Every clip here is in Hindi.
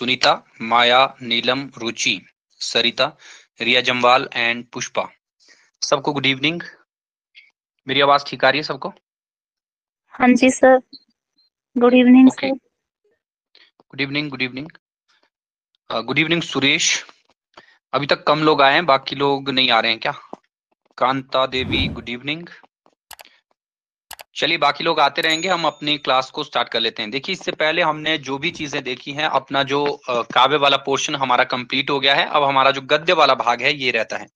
सुनीता माया नीलम रुचि सरिता रिया जम्वाल एंड पुष्पा सबको गुड इवनिंग मेरी आवाज ठीक आ रही है सबको हाँ जी sir good evening good evening good evening good evening Suresh अभी तक कम लोग आए हैं बाकी लोग नहीं आ रहे हैं क्या कांता देवी गुड इवनिंग चलिए बाकी लोग आते रहेंगे हम अपनी क्लास को स्टार्ट कर लेते हैं देखिए इससे पहले हमने जो भी चीजें देखी हैं अपना जो काव्य वाला पोर्शन हमारा कंप्लीट हो गया है अब हमारा जो गद्य वाला भाग है ये रहता है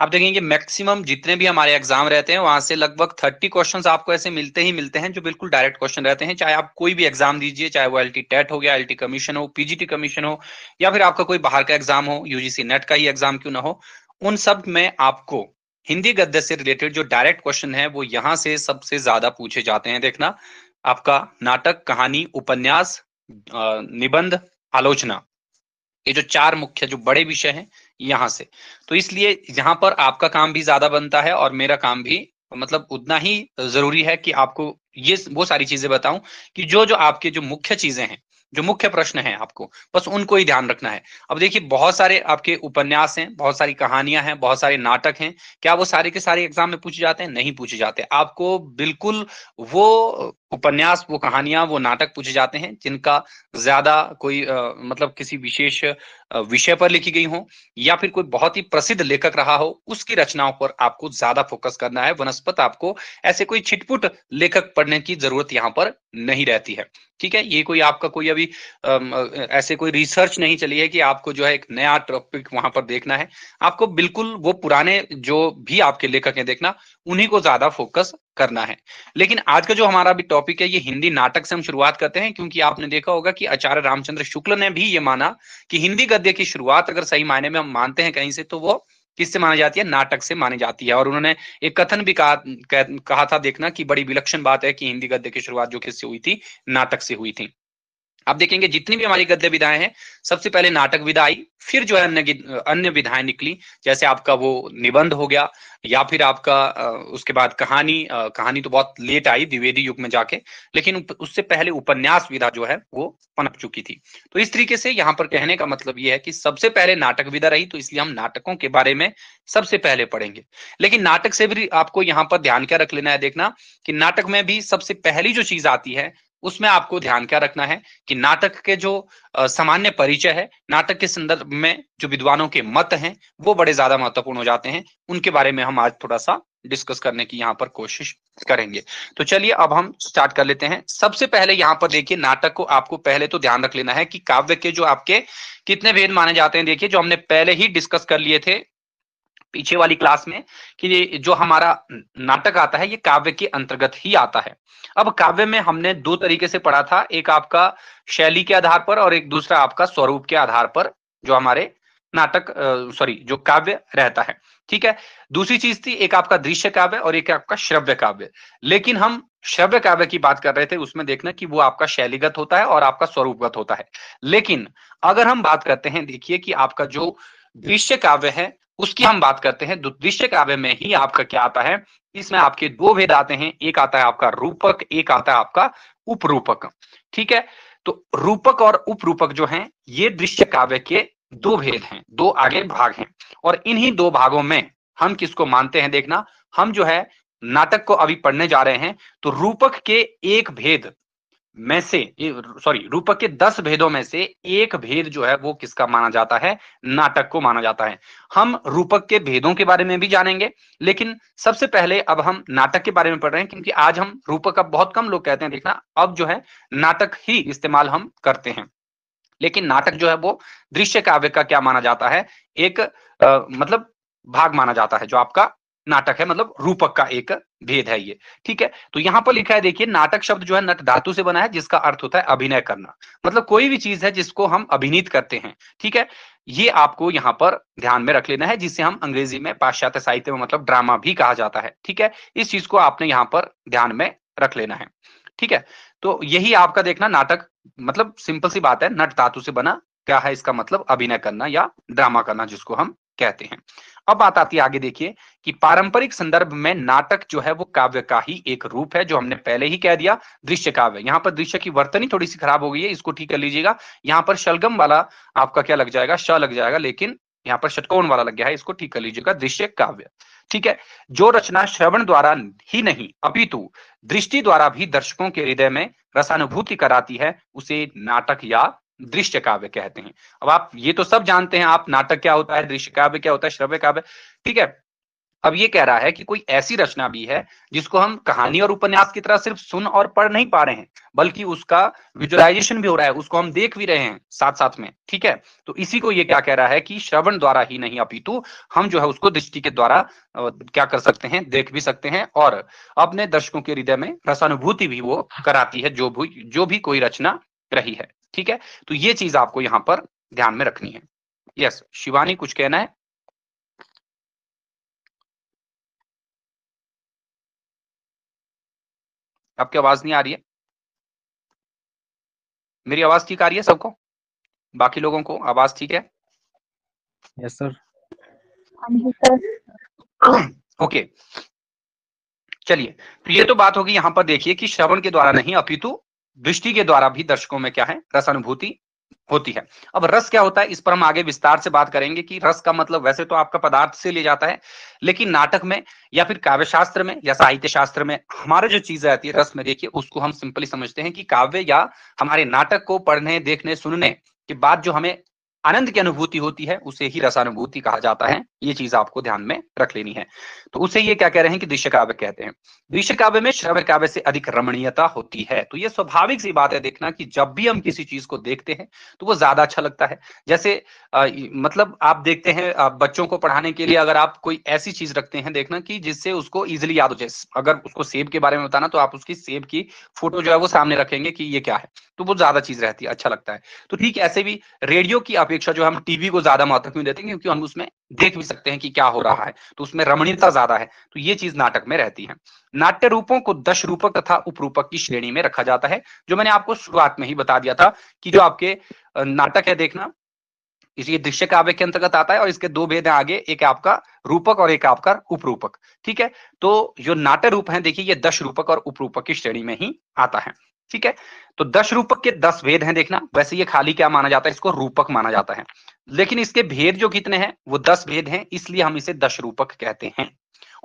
आप देखेंगे मैक्सिमम जितने भी हमारे एग्जाम रहते हैं वहां से लगभग थर्टी क्वेश्चन आपको ऐसे मिलते ही मिलते हैं जो बिल्कुल डायरेक्ट क्वेश्चन रहते हैं चाहे आप कोई भी एग्जाम दीजिए चाहे वो एल टेट हो गया एल कमीशन हो पीजीटी कमीशन हो या फिर आपका कोई बाहर का एग्जाम हो यूजीसी नेट का ही एग्जाम क्यों ना हो उन सब में आपको हिंदी गद्य से रिलेटेड जो डायरेक्ट क्वेश्चन है वो यहाँ से सबसे ज्यादा पूछे जाते हैं देखना आपका नाटक कहानी उपन्यास निबंध आलोचना ये जो चार मुख्य जो बड़े विषय हैं यहाँ से तो इसलिए यहाँ पर आपका काम भी ज्यादा बनता है और मेरा काम भी मतलब उतना ही जरूरी है कि आपको ये वो सारी चीजें बताऊं कि जो जो आपके जो मुख्य चीजें हैं जो मुख्य प्रश्न है आपको बस उनको ही ध्यान रखना है अब देखिए बहुत सारे आपके उपन्यास हैं बहुत सारी कहानियां हैं बहुत सारे नाटक हैं क्या वो सारे के सारे एग्जाम में पूछे जाते हैं नहीं पूछे जाते आपको बिल्कुल वो उपन्यास वो कहानियां वो नाटक पूछे जाते हैं जिनका ज्यादा कोई आ, मतलब किसी विशेष विषय पर लिखी गई हो या फिर कोई बहुत ही प्रसिद्ध लेखक रहा हो उसकी रचनाओं पर आपको ज्यादा फोकस करना है वनस्पत आपको ऐसे कोई छिटपुट लेखक पढ़ने की जरूरत यहाँ पर नहीं रहती है ठीक है ये कोई आपका कोई अभी भी ऐसे कोई रिसर्च नहीं चली है कि आपको जो है एक नया टॉपिक वहां पर देखना है आपको बिल्कुल वो पुराने जो भी आपके लेखक हैं देखना उन्हीं को ज्यादा फोकस करना है लेकिन आज का जो हमारा भी टॉपिक है ये हिंदी नाटक से हम शुरुआत करते हैं क्योंकि आपने देखा होगा कि आचार्य रामचंद्र शुक्ल ने भी ये माना कि हिंदी गद्य की शुरुआत अगर सही मायने में हम मानते हैं कहीं से तो वो किससे मानी जाती है नाटक से मानी जाती है और उन्होंने एक कथन भी कहा कह, कहा था देखना कि बड़ी विलक्षण बात है कि हिंदी गद्य की शुरुआत जो किससे हुई थी नाटक से हुई थी आप देखेंगे जितनी भी हमारी गद्य विधाएं हैं सबसे पहले नाटक विधा आई फिर जो है अन्य अन्य विधाएं निकली जैसे आपका वो निबंध हो गया या फिर आपका उसके बाद कहानी कहानी तो बहुत लेट आई द्विवेदी युग में जाके लेकिन उससे पहले उपन्यास विधा जो है वो पनप चुकी थी तो इस तरीके से यहाँ पर कहने का मतलब ये है कि सबसे पहले नाटक विधा रही तो इसलिए हम नाटकों के बारे में सबसे पहले पढ़ेंगे लेकिन नाटक से भी आपको यहाँ पर ध्यान क्या रख लेना है देखना कि नाटक में भी सबसे पहली जो चीज आती है उसमें आपको ध्यान क्या रखना है कि नाटक के जो सामान्य परिचय है नाटक के संदर्भ में जो विद्वानों के मत हैं वो बड़े ज्यादा महत्वपूर्ण हो जाते हैं उनके बारे में हम आज थोड़ा सा डिस्कस करने की यहाँ पर कोशिश करेंगे तो चलिए अब हम स्टार्ट कर लेते हैं सबसे पहले यहाँ पर देखिए नाटक को आपको पहले तो ध्यान रख लेना है कि काव्य के जो आपके कितने भेद माने जाते हैं देखिए जो हमने पहले ही डिस्कस कर लिए थे पीछे वाली क्लास में कि जो हमारा नाटक आता है ये काव्य के अंतर्गत ही आता है अब काव्य में हमने दो तरीके से पढ़ा था एक आपका शैली के आधार पर और एक दूसरा आपका स्वरूप के आधार पर जो हमारे नाटक सॉरी जो काव्य रहता है ठीक है दूसरी चीज थी एक आपका दृश्य काव्य और एक आपका श्रव्य काव्य लेकिन हम श्रव्य काव्य की बात कर रहे थे उसमें देखना कि वो आपका शैलीगत होता है और आपका स्वरूपगत होता है लेकिन अगर हम बात करते हैं देखिए कि आपका जो दृश्य काव्य है उसकी हम बात करते हैं दृश्य काव्य में ही आपका क्या आता है इसमें आपके दो भेद आते हैं एक आता है आपका रूपक एक आता है आपका उपरूपक ठीक है तो रूपक और उपरूपक जो हैं ये दृश्य काव्य के दो भेद हैं दो आगे भाग हैं और इन्हीं दो भागों में हम किसको मानते हैं देखना हम जो है नाटक को अभी पढ़ने जा रहे हैं तो रूपक के एक भेद में से सॉरी रूपक के दस भेदों में से एक भेद जो है वो किसका माना जाता है नाटक को माना जाता है हम रूपक के भेदों के बारे में भी जानेंगे लेकिन सबसे पहले अब हम नाटक के बारे में पढ़ रहे हैं क्योंकि आज हम रूपक अब बहुत कम लोग कहते हैं देखना अब जो है नाटक ही इस्तेमाल हम करते हैं लेकिन नाटक जो है वो दृश्य काव्य का क्या माना जाता है एक आ, मतलब भाग माना जाता है जो आपका नाटक है मतलब रूपक का एक भेद है ये ठीक है तो यहाँ पर लिखा है देखिए नाटक शब्द जो है नट धातु से बना है जिसका अर्थ होता है अभिनय करना मतलब कोई भी चीज है जिसको हम अभिनीत करते हैं ठीक है ये आपको यहाँ पर ध्यान में रख लेना है जिसे हम अंग्रेजी में पाश्चात्य साहित्य में मतलब ड्रामा भी कहा जाता है ठीक है इस चीज को आपने यहाँ पर ध्यान में रख लेना है ठीक है तो यही आपका देखना नाटक मतलब सिंपल सी बात है नट धातु से बना क्या है इसका मतलब अभिनय करना या ड्रामा करना जिसको हम कहते हैं अब बात आती है आगे देखिए कि पारंपरिक संदर्भ में नाटक जो है वो काव्य का ही एक रूप है जो हमने पहले ही कह दिया दृश्य काव्य यहाँ पर दृश्य की वर्तनी थोड़ी सी खराब हो गई है इसको ठीक कर लीजिएगा यहाँ पर शलगम वाला आपका क्या लग जाएगा श लग जाएगा लेकिन यहाँ पर षटकोण वाला लग गया है इसको ठीक कर लीजिएगा दृश्य काव्य ठीक है जो रचना श्रवण द्वारा ही नहीं अपितु तो दृष्टि द्वारा भी दर्शकों के हृदय में रसानुभूति कराती है उसे नाटक या दृश्य काव्य कहते हैं अब आप ये तो सब जानते हैं आप नाटक क्या होता है दृश्य काव्य क्या होता है श्रव्य काव्य ठीक है अब ये कह रहा है कि कोई ऐसी रचना भी है जिसको हम कहानी और उपन्यास की तरह सिर्फ सुन और पढ़ नहीं पा रहे हैं बल्कि उसका विजुअलाइजेशन भी हो रहा है उसको हम देख भी रहे हैं साथ साथ में ठीक है तो इसी को ये क्या कह रहा है कि श्रवण द्वारा ही नहीं अपितु हम जो है उसको दृष्टि के द्वारा क्या कर सकते हैं देख भी सकते हैं और अपने दर्शकों के हृदय में रसानुभूति भी वो कराती है जो भी जो भी कोई रचना रही है ठीक है तो ये चीज आपको यहां पर ध्यान में रखनी है यस शिवानी कुछ कहना है आपकी आवाज नहीं आ रही है मेरी आवाज ठीक आ रही है सबको बाकी लोगों को आवाज ठीक है यस सर हाँ ओके चलिए तो ये तो बात होगी यहां पर देखिए कि श्रवण के द्वारा नहीं अपितु दृष्टि के द्वारा भी दर्शकों में क्या है रस अनुभूति होती है अब रस क्या होता है इस पर हम आगे विस्तार से बात करेंगे कि रस का मतलब वैसे तो आपका पदार्थ से लिया जाता है लेकिन नाटक में या फिर काव्य शास्त्र में या साहित्य शास्त्र में हमारे जो चीज आती है रस में देखिए उसको हम सिंपली समझते हैं कि काव्य या हमारे नाटक को पढ़ने देखने सुनने के बाद जो हमें आनंद की अनुभूति होती है उसे ही रसानुभूति कहा जाता है ये चीज आपको ध्यान में रख लेनी है तो उसे ये क्या कह रहे हैं कि दृश्य काव्य कहते हैं दृश्य काव्य में श्रव्य काव्य से अधिक रमणीयता होती है तो ये स्वाभाविक सी बात है देखना कि जब भी हम किसी चीज को देखते हैं तो वो ज्यादा अच्छा लगता है जैसे आ, मतलब आप देखते हैं बच्चों को पढ़ाने के लिए अगर आप कोई ऐसी चीज रखते हैं देखना कि जिससे उसको इजिली याद हो जाए अगर उसको सेब के बारे में बताना तो आप उसकी सेब की फोटो जो है वो सामने रखेंगे कि ये क्या है तो वो ज्यादा चीज रहती है अच्छा लगता है तो ठीक ऐसे भी रेडियो की आप अपेक्षा जो हम टीवी को ज्यादा महत्व क्यों देते हैं क्योंकि हम उसमें देख भी सकते हैं कि क्या हो रहा है तो उसमें रमणीयता ज्यादा है तो ये चीज नाटक में रहती है नाट्य रूपों को दश रूपक तथा उपरूपक की श्रेणी में रखा जाता है जो मैंने आपको शुरुआत में ही बता दिया था कि जो आपके नाटक है देखना इसलिए दृश्य काव्य के अंतर्गत आता है और इसके दो भेद हैं आगे एक आपका रूपक और एक आपका उपरूपक ठीक है तो जो नाट्य रूप है देखिए ये दश रूपक और उपरूपक की श्रेणी में ही आता है ठीक है तो दस रूपक के दस भेद हैं देखना वैसे ये खाली क्या माना जाता है इसको रूपक माना जाता है लेकिन इसके भेद जो कितने हैं वो दस भेद हैं इसलिए हम इसे दस रूपक कहते हैं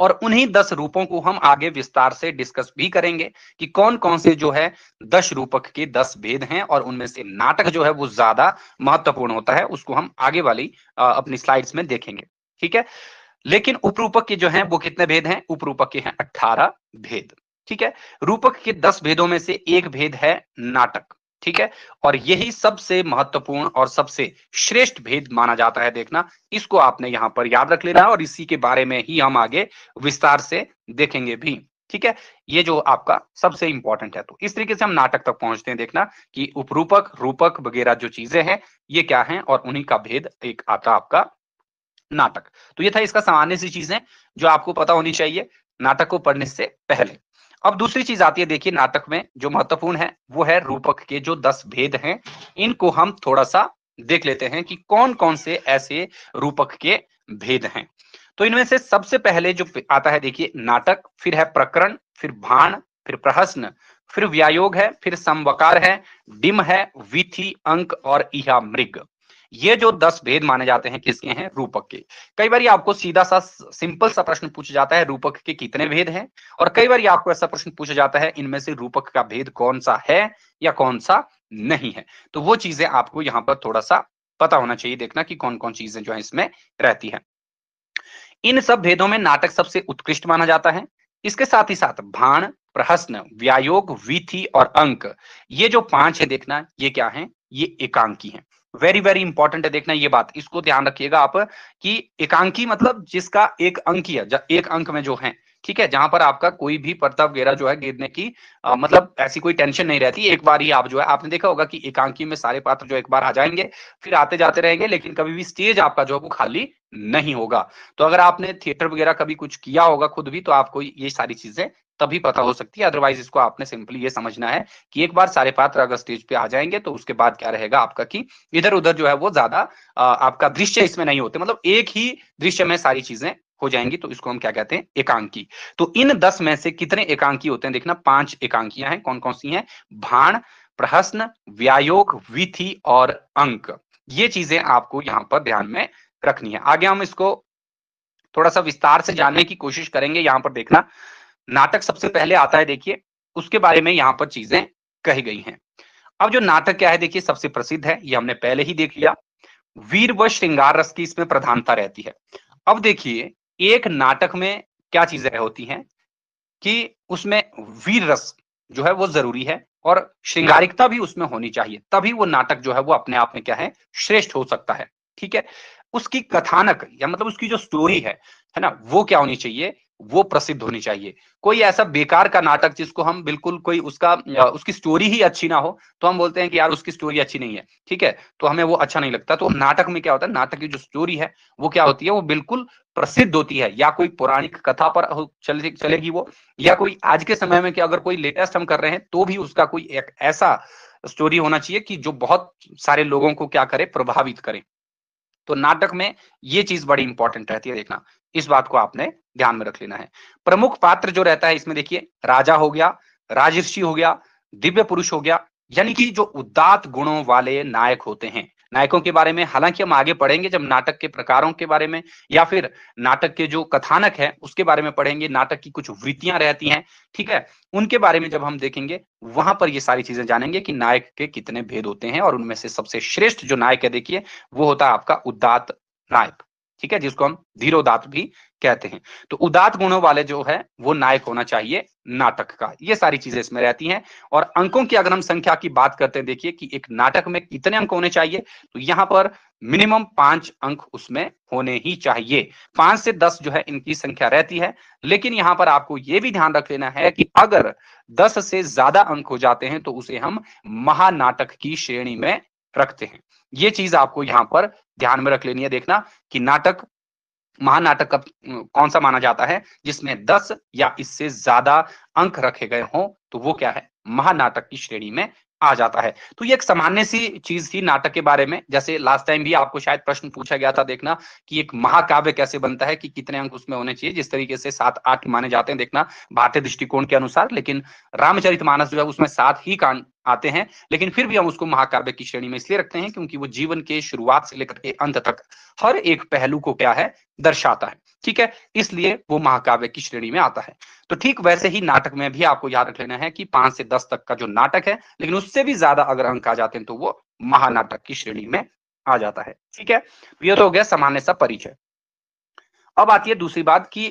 और उन्हीं दस रूपों को हम आगे विस्तार से डिस्कस भी करेंगे कि कौन कौन से जो है दस रूपक के दस भेद हैं और उनमें से नाटक जो है वो ज्यादा महत्वपूर्ण होता है उसको हम आगे वाली अपनी स्लाइड्स में देखेंगे ठीक है लेकिन उपरूपक के जो है वो कितने भेद हैं उपरूपक के हैं अट्ठारह भेद ठीक है रूपक के दस भेदों में से एक भेद है नाटक ठीक है और यही सबसे महत्वपूर्ण और सबसे श्रेष्ठ भेद माना जाता है देखना इसको आपने यहां पर याद रख लेना और इसी के बारे में ही हम आगे विस्तार से देखेंगे भी ठीक है ये जो आपका सबसे इंपॉर्टेंट है तो इस तरीके से हम नाटक तक पहुंचते हैं देखना कि उपरूपक रूपक वगैरह जो चीजें हैं ये क्या हैं और उन्हीं का भेद एक आता आपका नाटक तो ये था इसका सामान्य सी चीजें जो आपको पता होनी चाहिए नाटक को पढ़ने से पहले अब दूसरी चीज आती है देखिए नाटक में जो महत्वपूर्ण है वो है रूपक के जो दस भेद हैं इनको हम थोड़ा सा देख लेते हैं कि कौन कौन से ऐसे रूपक के भेद हैं तो इनमें से सबसे पहले जो आता है देखिए नाटक फिर है प्रकरण फिर भाण फिर प्रहसन फिर व्यायोग है फिर संवकार है डिम है विथि अंक और इहा मृग ये जो दस भेद माने जाते हैं किसके हैं रूपक के कई बार आपको सीधा सा सिंपल सा प्रश्न पूछा जाता है रूपक के कितने भेद हैं और कई बार आपको ऐसा प्रश्न पूछा जाता है इनमें से रूपक का भेद कौन सा है या कौन सा नहीं है तो वो चीजें आपको यहाँ पर थोड़ा सा पता होना चाहिए देखना कि कौन कौन चीजें जो है इसमें रहती है इन सब भेदों में नाटक सबसे उत्कृष्ट माना जाता है इसके साथ ही साथ भाण प्रहसन व्यायोग वीथी और अंक ये जो पांच है देखना ये क्या है ये एकांकी है वेरी वेरी इंपॉर्टेंट है देखना ये बात इसको ध्यान रखिएगा आप कि एकांकी मतलब जिसका एक अंक एक अंक में जो है ठीक है जहां पर आपका कोई भी पर्ता वगैरह जो है गिरने की आ, मतलब ऐसी कोई टेंशन नहीं रहती एक बार ही आप जो है आपने देखा होगा कि एकांकी में सारे पात्र जो एक बार आ जाएंगे फिर आते जाते रहेंगे लेकिन कभी भी स्टेज आपका जो है वो खाली नहीं होगा तो अगर आपने थिएटर वगैरह कभी कुछ किया होगा खुद भी तो आपको ये सारी चीजें तभी पता हो सकती है अदरवाइज इसको आपने सिंपली ये समझना है कि एक बार सारे पात्र अगर स्टेज पे आ जाएंगे तो उसके बाद क्या रहेगा आपका कि इधर उधर जो है वो ज्यादा आपका दृश्य इसमें नहीं होते मतलब एक ही दृश्य में सारी चीजें हो जाएंगी तो इसको हम क्या कहते हैं एकांकी तो इन दस में से कितने एकांकी होते हैं देखना पांच एकांकियां हैं कौन कौन सी हैं भाण प्रहसन व्यायोग विधि और अंक ये चीजें आपको यहाँ पर ध्यान में रखनी है आगे हम इसको थोड़ा सा विस्तार से जानने की कोशिश करेंगे यहां पर देखना नाटक सबसे पहले आता है देखिए उसके बारे में यहां पर चीजें कही गई हैं अब जो नाटक क्या है देखिए सबसे प्रसिद्ध है ये हमने पहले ही देख लिया वीर व श्रृंगार रस की इसमें प्रधानता रहती है अब देखिए एक नाटक में क्या चीजें होती हैं कि उसमें वीर रस जो है वो जरूरी है और श्रृंगारिकता भी उसमें होनी चाहिए तभी वो नाटक जो है वो अपने आप में क्या है श्रेष्ठ हो सकता है ठीक है उसकी कथानक या मतलब उसकी जो स्टोरी है है ना वो क्या होनी चाहिए वो प्रसिद्ध होनी चाहिए कोई ऐसा बेकार का नाटक जिसको हम बिल्कुल कोई उसका उसकी स्टोरी ही अच्छी ना हो तो हम बोलते हैं कि यार उसकी स्टोरी अच्छी नहीं है ठीक है तो हमें वो अच्छा नहीं लगता तो नाटक में क्या होता है नाटक की जो स्टोरी है वो क्या होती है वो बिल्कुल प्रसिद्ध होती है या कोई पौराणिक कथा पर चले चलेगी वो या कोई आज के समय में कि अगर कोई लेटेस्ट हम कर रहे हैं तो भी उसका कोई एक ऐसा स्टोरी होना चाहिए कि जो बहुत सारे लोगों को क्या करे प्रभावित करे तो नाटक में ये चीज बड़ी इंपॉर्टेंट रहती है देखना इस बात को आपने ध्यान में रख लेना है प्रमुख पात्र जो रहता है इसमें देखिए राजा हो गया राजर्षि हो गया दिव्य पुरुष हो गया यानी कि जो उदात गुणों वाले नायक होते हैं नायकों के बारे में हालांकि हम आगे पढ़ेंगे जब नाटक के प्रकारों के बारे में या फिर नाटक के जो कथानक है उसके बारे में पढ़ेंगे नाटक की कुछ वृत्तियां रहती हैं ठीक है उनके बारे में जब हम देखेंगे वहां पर ये सारी चीजें जानेंगे कि नायक के कितने भेद होते हैं और उनमें से सबसे श्रेष्ठ जो नायक है देखिए वो होता है आपका उदात नायक ठीक है जिसको हम धीरोदात भी कहते हैं तो उदात गुणों वाले जो है वो नायक होना चाहिए नाटक का ये सारी चीजें इसमें रहती हैं और अंकों की अगर हम संख्या की बात करते हैं देखिए कि एक नाटक में कितने अंक होने चाहिए तो यहां पर मिनिमम पांच अंक उसमें होने ही चाहिए पांच से दस जो है इनकी संख्या रहती है लेकिन यहां पर आपको ये भी ध्यान रख लेना है कि अगर दस से ज्यादा अंक हो जाते हैं तो उसे हम महानाटक की श्रेणी में रखते हैं ये चीज आपको यहां पर ध्यान में रख लेनी है देखना कि नाटक महानाटक का कौन सा माना जाता है जिसमें दस या इससे ज्यादा अंक रखे गए हों तो वो क्या है महानाटक की श्रेणी में आ जाता है तो ये एक सामान्य सी चीज थी नाटक के बारे में जैसे लास्ट टाइम भी आपको शायद प्रश्न पूछा गया था देखना कि एक महाकाव्य कैसे बनता है कि कितने अंक उसमें होने चाहिए जिस तरीके से सात आठ माने जाते हैं देखना भारतीय दृष्टिकोण के अनुसार लेकिन रामचरित मानस जो है उसमें सात ही आते हैं लेकिन फिर भी हम उसको महाकाव्य की श्रेणी में इसलिए रखते हैं क्योंकि वो जीवन के शुरुआत से लेकर के अंत तक हर एक पहलू को क्या है दर्शाता है ठीक है इसलिए वो महाकाव्य की श्रेणी में आता है तो ठीक वैसे ही नाटक में भी आपको याद रख लेना है कि पांच से दस तक का जो नाटक है लेकिन उससे भी ज्यादा अगर अंक आ जाते हैं तो वो महानाटक की श्रेणी में आ जाता है ठीक है यह तो हो गया सामान्य सा परिचय अब आती है दूसरी बात कि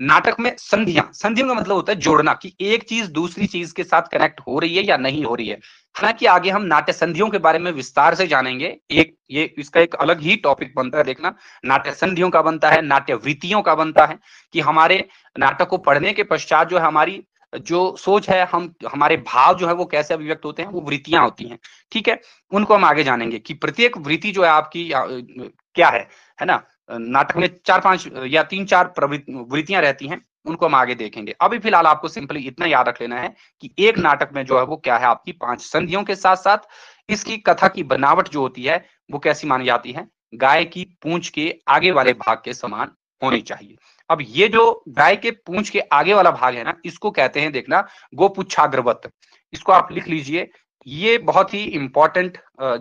नाटक में संधियां संधियों का मतलब होता है जोड़ना कि एक चीज दूसरी चीज के साथ कनेक्ट हो रही है या नहीं हो रही है हालांकि आगे हम नाट्य संधियों के बारे में विस्तार से जानेंगे एक ये इसका एक अलग ही टॉपिक बनता है देखना नाट्य संधियों का बनता है नाट्य वृत्तियों का बनता है कि हमारे नाटक को पढ़ने के पश्चात जो हमारी जो सोच है हम हमारे भाव जो है वो कैसे अभिव्यक्त होते हैं वो वृत्तियां होती हैं ठीक है उनको हम आगे जानेंगे कि प्रत्येक वृत्ति जो है आपकी क्या है है ना नाटक में चार पांच या तीन चार प्रवृत्तियां रहती हैं उनको हम आगे देखेंगे अभी फिलहाल आपको सिंपली इतना याद रख लेना है कि एक नाटक में जो है वो क्या है आपकी पांच संधियों के साथ साथ इसकी कथा की बनावट जो होती है वो कैसी मानी जाती है गाय की पूंछ के आगे वाले भाग के समान होनी चाहिए अब ये जो गाय के पूंछ के आगे वाला भाग है ना इसको कहते हैं देखना गोपुच्छाग्रवत इसको आप लिख लीजिए ये बहुत ही इंपॉर्टेंट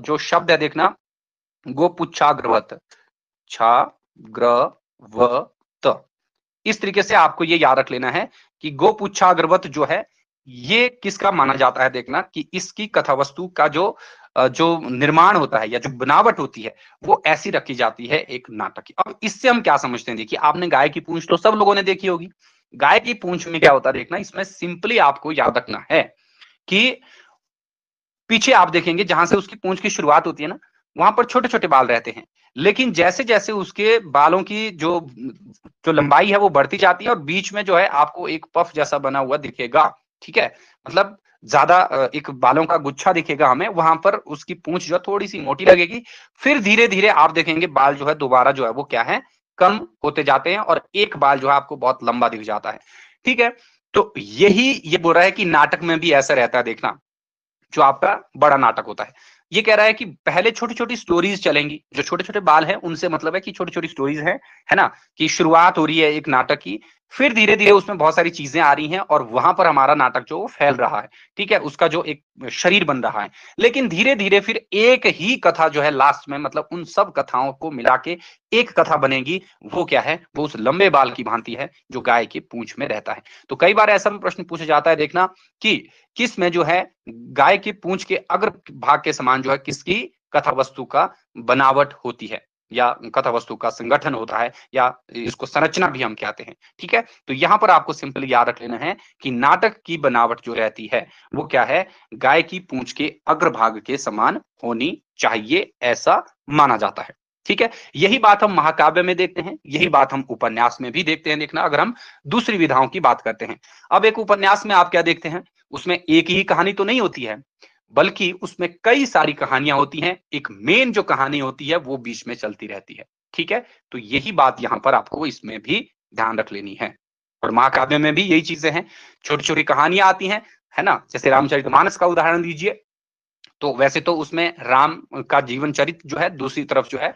जो शब्द है देखना गोपुच्छाग्रवत छ ग्र व त इस तरीके से आपको ये याद रख लेना है कि गोपुच्छा अग्रवत जो है ये किसका माना जाता है देखना कि इसकी कथा वस्तु का जो जो निर्माण होता है या जो बनावट होती है वो ऐसी रखी जाती है एक नाटक की अब इससे हम क्या समझते हैं देखिए आपने गाय की पूंछ तो सब लोगों ने देखी होगी गाय की पूंछ में क्या होता है देखना इसमें सिंपली आपको याद रखना है कि पीछे आप देखेंगे जहां से उसकी पूंछ की शुरुआत होती है ना वहां पर छोटे छोटे बाल रहते हैं लेकिन जैसे जैसे उसके बालों की जो जो लंबाई है वो बढ़ती जाती है और बीच में जो है आपको एक पफ जैसा बना हुआ दिखेगा ठीक है मतलब ज्यादा एक बालों का गुच्छा दिखेगा हमें वहां पर उसकी पूंछ जो है थोड़ी सी मोटी लगेगी फिर धीरे धीरे आप देखेंगे बाल जो है दोबारा जो है वो क्या है कम होते जाते हैं और एक बाल जो है आपको बहुत लंबा दिख जाता है ठीक है तो यही ये बोल रहा है कि नाटक में भी ऐसा रहता है देखना जो आपका बड़ा नाटक होता है ये कह रहा है कि पहले छोटी छोटी स्टोरीज चलेंगी जो छोटे छोटे बाल हैं उनसे मतलब है कि छोटी छोटी स्टोरीज हैं है ना कि शुरुआत हो रही है एक नाटक की फिर धीरे धीरे उसमें बहुत सारी चीजें आ रही हैं और वहां पर हमारा नाटक जो फैल रहा है ठीक है उसका जो एक शरीर बन रहा है लेकिन धीरे धीरे फिर एक ही कथा जो है लास्ट में मतलब उन सब कथाओं को मिला के एक कथा बनेगी वो क्या है वो उस लंबे बाल की भांति है जो गाय की पूंछ में रहता है तो कई बार ऐसा प्रश्न पूछा जाता है देखना कि किस में जो है गाय की पूंछ के अग्र भाग के समान जो है किसकी कथा वस्तु का बनावट होती है या कथा वस्तु का संगठन होता है या इसको संरचना भी हम कहते हैं ठीक है तो यहाँ पर आपको सिंपल याद रख लेना है कि नाटक की बनावट जो रहती है वो क्या है गाय की पूंछ के अग्रभाग के समान होनी चाहिए ऐसा माना जाता है ठीक है यही बात हम महाकाव्य में देखते हैं यही बात हम उपन्यास में भी देखते हैं देखना अगर हम दूसरी विधाओं की बात करते हैं अब एक उपन्यास में आप क्या देखते हैं उसमें एक ही कहानी तो नहीं होती है बल्कि उसमें कई सारी कहानियां होती हैं एक मेन जो कहानी होती है वो बीच में चलती रहती है ठीक है तो यही बात यहाँ पर आपको इसमें भी ध्यान रख लेनी है और महाकाव्य में भी यही चीजें हैं छोटी छोटी कहानियां आती हैं है ना जैसे रामचरित मानस का उदाहरण दीजिए तो वैसे तो उसमें राम का जीवन चरित्र जो है दूसरी तरफ जो है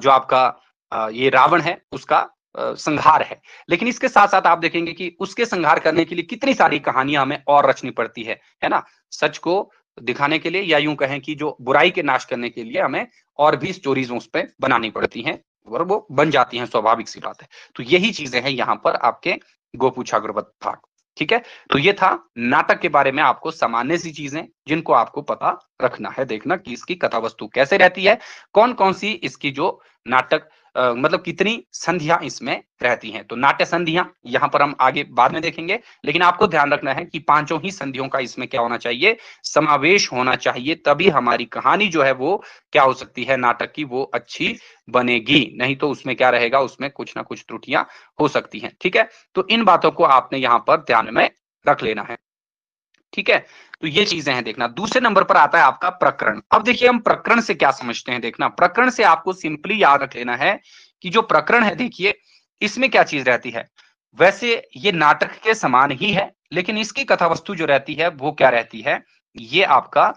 जो आपका ये रावण है उसका संहार है लेकिन इसके साथ साथ आप देखेंगे कि उसके संहार करने के लिए कितनी सारी कहानियां हमें और रचनी पड़ती है है ना सच को दिखाने के लिए या यूं कहें कि जो बुराई के नाश करने के लिए हमें और भी स्टोरीज उस पर बनानी पड़ती हैं और वो बन जाती हैं स्वाभाविक सी बात है तो यही चीजें हैं यहाँ पर आपके गोपू छाग्रवत भाग ठीक है तो ये था नाटक के बारे में आपको सामान्य सी चीजें जिनको आपको पता रखना है देखना कि इसकी कथा वस्तु कैसे रहती है कौन कौन सी इसकी जो नाटक आ, मतलब कितनी संधियां इसमें रहती हैं तो नाट्य संधियां यहां पर हम आगे बाद में देखेंगे लेकिन आपको ध्यान रखना है कि पांचों ही संधियों का इसमें क्या होना चाहिए समावेश होना चाहिए तभी हमारी कहानी जो है वो क्या हो सकती है नाटक की वो अच्छी बनेगी नहीं तो उसमें क्या रहेगा उसमें कुछ ना कुछ त्रुटियां हो सकती हैं ठीक है तो इन बातों को आपने यहाँ पर ध्यान में रख लेना है ठीक है तो ये चीजें हैं देखना दूसरे नंबर पर आता है आपका प्रकरण अब देखिए हम प्रकरण से क्या समझते हैं देखना प्रकरण से आपको सिंपली याद रख लेना है कि जो प्रकरण है देखिए इसमें क्या चीज रहती है वैसे ये नाटक के समान ही है लेकिन इसकी कथा वस्तु जो रहती है वो क्या रहती है ये आपका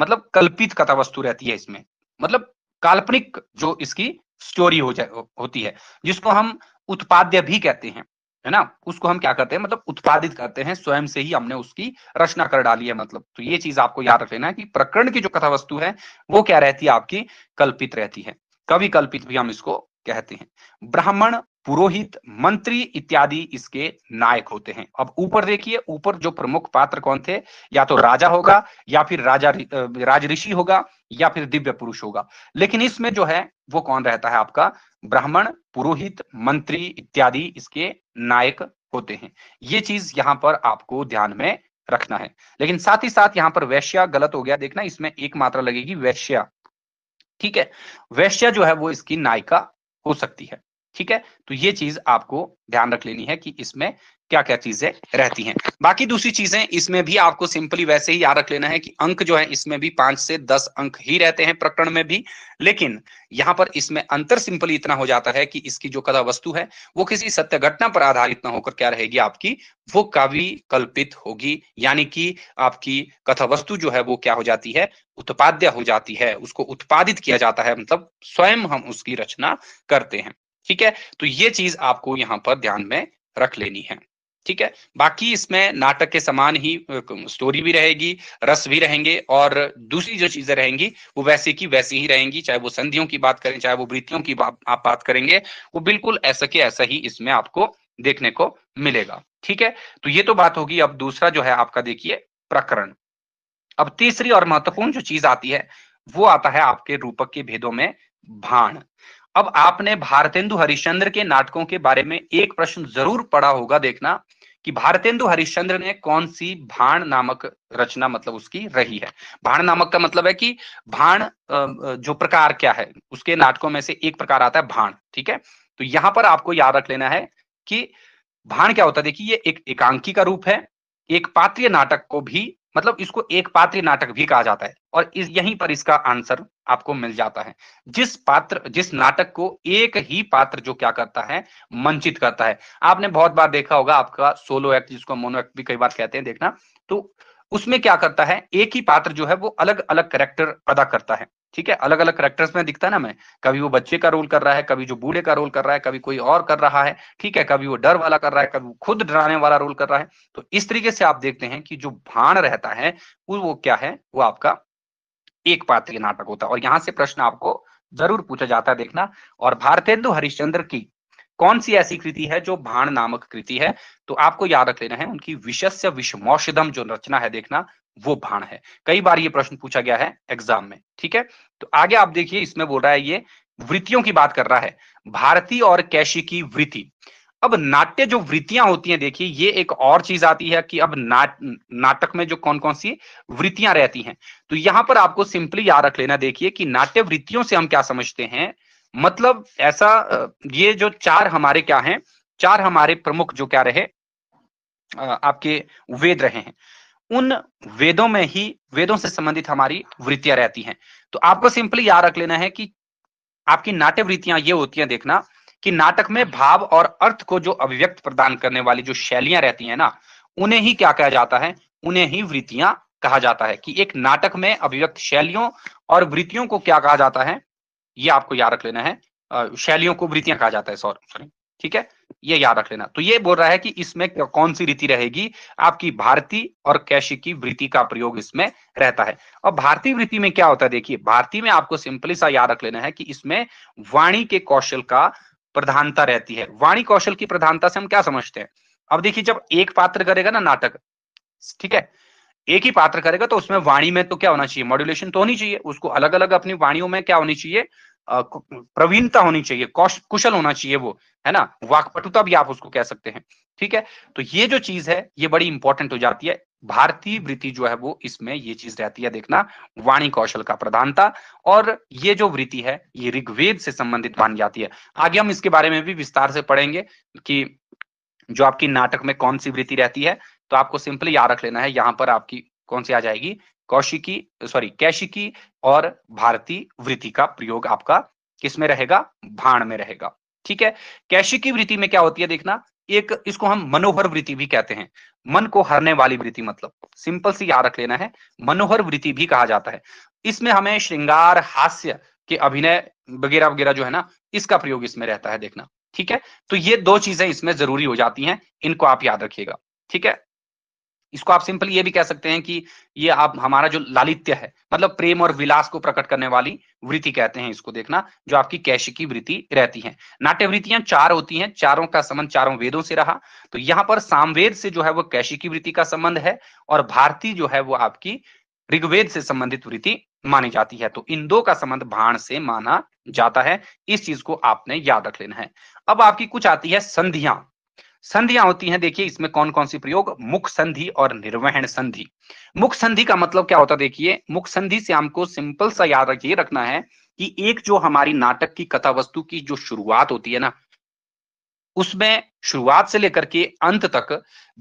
मतलब कल्पित कथा वस्तु रहती है इसमें मतलब काल्पनिक जो इसकी स्टोरी हो जाए होती है जिसको हम उत्पाद्य भी कहते हैं है ना उसको हम क्या करते हैं मतलब उत्पादित करते हैं स्वयं से ही हमने उसकी रचना कर डाली है मतलब तो ये चीज आपको याद रख लेना है कि प्रकरण की जो कथा वस्तु है वो क्या रहती है आपकी कल्पित रहती है कवि कल्पित भी हम इसको कहते हैं ब्राह्मण पुरोहित मंत्री इत्यादि इसके नायक होते हैं अब ऊपर देखिए ऊपर जो प्रमुख पात्र कौन थे या तो राजा होगा या फिर राजा राज ऋषि होगा या फिर दिव्य पुरुष होगा लेकिन इसमें जो है वो कौन रहता है आपका ब्राह्मण पुरोहित मंत्री इत्यादि इसके नायक होते हैं ये चीज यहाँ पर आपको ध्यान में रखना है लेकिन साथ ही साथ यहाँ पर वैश्या गलत हो गया देखना इसमें एक मात्रा लगेगी वैश्या ठीक है वैश्या जो है वो इसकी नायिका हो सकती है ठीक है तो ये चीज आपको ध्यान रख लेनी है कि इसमें क्या क्या चीजें रहती हैं बाकी दूसरी चीजें इसमें भी आपको सिंपली वैसे ही याद रख लेना है कि अंक जो है इसमें भी पांच से दस अंक ही रहते हैं प्रकरण में भी लेकिन यहां पर इसमें अंतर सिंपली इतना हो जाता है कि इसकी जो कथा वस्तु है वो किसी सत्य घटना पर आधारित ना होकर क्या रहेगी आपकी वो काव्य कल्पित होगी यानी कि आपकी कथा वस्तु जो है वो क्या हो जाती है उत्पाद्य हो जाती है उसको उत्पादित किया जाता है मतलब स्वयं हम उसकी रचना करते हैं ठीक है तो ये चीज आपको यहाँ पर ध्यान में रख लेनी है ठीक है बाकी इसमें नाटक के समान ही स्टोरी भी रहेगी रस भी रहेंगे और दूसरी जो चीजें रहेंगी वो वैसे की वैसी ही रहेंगी चाहे वो संधियों की बात करें चाहे वो वृत्तियों की बात आप बात करेंगे वो बिल्कुल ऐसा के ऐसा ही इसमें आपको देखने को मिलेगा ठीक है तो ये तो बात होगी अब दूसरा जो है आपका देखिए प्रकरण अब तीसरी और महत्वपूर्ण जो चीज आती है वो आता है आपके रूपक के भेदों में भाण अब आपने भारतेंदु हरिश्चंद्र के नाटकों के बारे में एक प्रश्न जरूर पढ़ा होगा देखना कि भारतेंदु हरिश्चंद्र ने कौन सी भाण नामक रचना मतलब उसकी रही है भाण नामक का मतलब है कि भाण जो प्रकार क्या है उसके नाटकों में से एक प्रकार आता है भाण ठीक है तो यहां पर आपको याद रख लेना है कि भाण क्या होता है देखिए ये एक एकांकी का रूप है एक पात्रीय नाटक को भी मतलब इसको एक पात्र नाटक भी कहा जाता है और इस यहीं पर इसका आंसर आपको मिल जाता है जिस पात्र जिस नाटक को एक ही पात्र जो क्या करता है मंचित करता है आपने बहुत बार देखा होगा आपका सोलो एक्ट जिसको मोनो एक्ट भी कई बार कहते हैं देखना तो उसमें क्या करता है एक ही पात्र जो है वो अलग अलग करेक्टर अदा करता है ठीक है अलग अलग करेक्टर्स में दिखता है ना मैं कभी वो बच्चे का रोल कर रहा है कभी जो बूढ़े का रोल कर रहा है कभी कोई और कर रहा है ठीक है कभी वो डर वाला कर रहा है कभी खुद डराने वाला रोल कर रहा है तो इस तरीके से आप देखते हैं कि जो भाण रहता है वो क्या है वो आपका एक पात्रीय नाटक होता है और यहाँ से प्रश्न आपको जरूर पूछा जाता है देखना और भारतेंदु हरिश्चंद्र की कौन सी ऐसी कृति है जो भाण नामक कृति है तो आपको याद रख लेना है उनकी विशस्य विषमौषधम जो रचना है देखना वो भाण है कई बार ये प्रश्न पूछा गया है एग्जाम में ठीक है तो आगे आप देखिए इसमें बोल रहा है ये वृत्तियों की बात कर रहा है भारती और कैशी की वृत्ति अब नाट्य जो वृत्तियां होती हैं देखिए ये एक और चीज आती है कि अब ना, नाटक में जो कौन कौन सी वृत्तियां रहती हैं तो यहां पर आपको सिंपली याद रख लेना देखिए कि नाट्य वृत्तियों से हम क्या समझते हैं मतलब ऐसा ये जो चार हमारे क्या हैं चार हमारे प्रमुख जो क्या रहे आपके वेद रहे हैं उन वेदों में ही वेदों से संबंधित हमारी वृत्तियां रहती हैं तो आपको सिंपली याद रख लेना है कि आपकी नाट्य वृत्तियां ये होती हैं देखना कि नाटक में भाव और अर्थ को जो अभिव्यक्त प्रदान करने वाली जो शैलियां रहती हैं ना उन्हें ही क्या कहा जाता है उन्हें ही वृत्तियां कहा जाता है कि एक नाटक में अभिव्यक्त शैलियों और वृत्तियों को क्या कहा जाता है ये आपको याद रख लेना है शैलियों को वृत्तियां कहा जाता है सॉरी ठीक है ये याद रख लेना तो ये बोल रहा है कि इसमें कौन सी रीति रहेगी आपकी भारतीय और कैशी की वृत्ति का प्रयोग इसमें रहता है और भारतीय वृत्ति में क्या होता है देखिए भारतीय में आपको सिंपली सा याद रख लेना है कि इसमें वाणी के कौशल का प्रधानता रहती है वाणी कौशल की प्रधानता से हम क्या समझते हैं अब देखिए जब एक पात्र करेगा ना नाटक ठीक है एक ही पात्र करेगा तो उसमें वाणी में तो क्या होना चाहिए मॉड्यूलेशन तो होनी चाहिए उसको अलग अलग अपनी वाणियों में क्या होनी चाहिए प्रवीणता होनी चाहिए कुशल होना चाहिए वो है ना वाकपटुता भी आप उसको कह सकते हैं ठीक है तो ये जो चीज है ये बड़ी इंपॉर्टेंट हो जाती है भारतीय वृत्ति जो है वो इसमें ये चीज रहती है देखना वाणी कौशल का प्रधानता और ये जो वृत्ति है ये ऋग्वेद से संबंधित मानी जाती है आगे हम इसके बारे में भी विस्तार से पढ़ेंगे कि जो आपकी नाटक में कौन सी वृत्ति रहती है तो आपको सिंपली याद रख लेना है यहाँ पर आपकी कौन सी आ जाएगी कौशिकी सॉरी कैशिकी और भारती वृत्ति का प्रयोग आपका किस में रहेगा भाण में रहेगा ठीक है कैशिकी वृत्ति में क्या होती है देखना एक इसको हम मनोहर वृत्ति भी कहते हैं मन को हरने वाली वृत्ति मतलब सिंपल सी याद रख लेना है मनोहर वृत्ति भी कहा जाता है इसमें हमें श्रृंगार हास्य के अभिनय वगैरह वगैरह जो है ना इसका प्रयोग इसमें रहता है देखना ठीक है तो ये दो चीजें इसमें जरूरी हो जाती हैं इनको आप याद रखिएगा ठीक है इसको आप सिंपल ये भी कह सकते हैं कि ये आप हमारा जो लालित्य है मतलब प्रेम और विलास को प्रकट करने वाली वृत्ति कहते हैं इसको देखना जो आपकी कैश की वृत्ति रहती है नाट्य वृत्तियां चार होती हैं चारों का संबंध चारों वेदों से रहा तो यहाँ पर सामवेद से जो है वो कैश की वृत्ति का संबंध है और भारतीय जो है वो आपकी ऋग्वेद से संबंधित वृत्ति मानी जाती है तो इन दो का संबंध भाण से माना जाता है इस चीज को आपने याद रख लेना है अब आपकी कुछ आती है संधियां संधियां होती हैं देखिए इसमें कौन कौन सी प्रयोग मुख संधि और निर्वहन संधि मुख संधि का मतलब क्या होता है देखिए मुख संधि से हमको सिंपल सा याद रखिए रखना है कि एक जो हमारी नाटक की कथा वस्तु की जो शुरुआत होती है ना उसमें शुरुआत से लेकर के अंत तक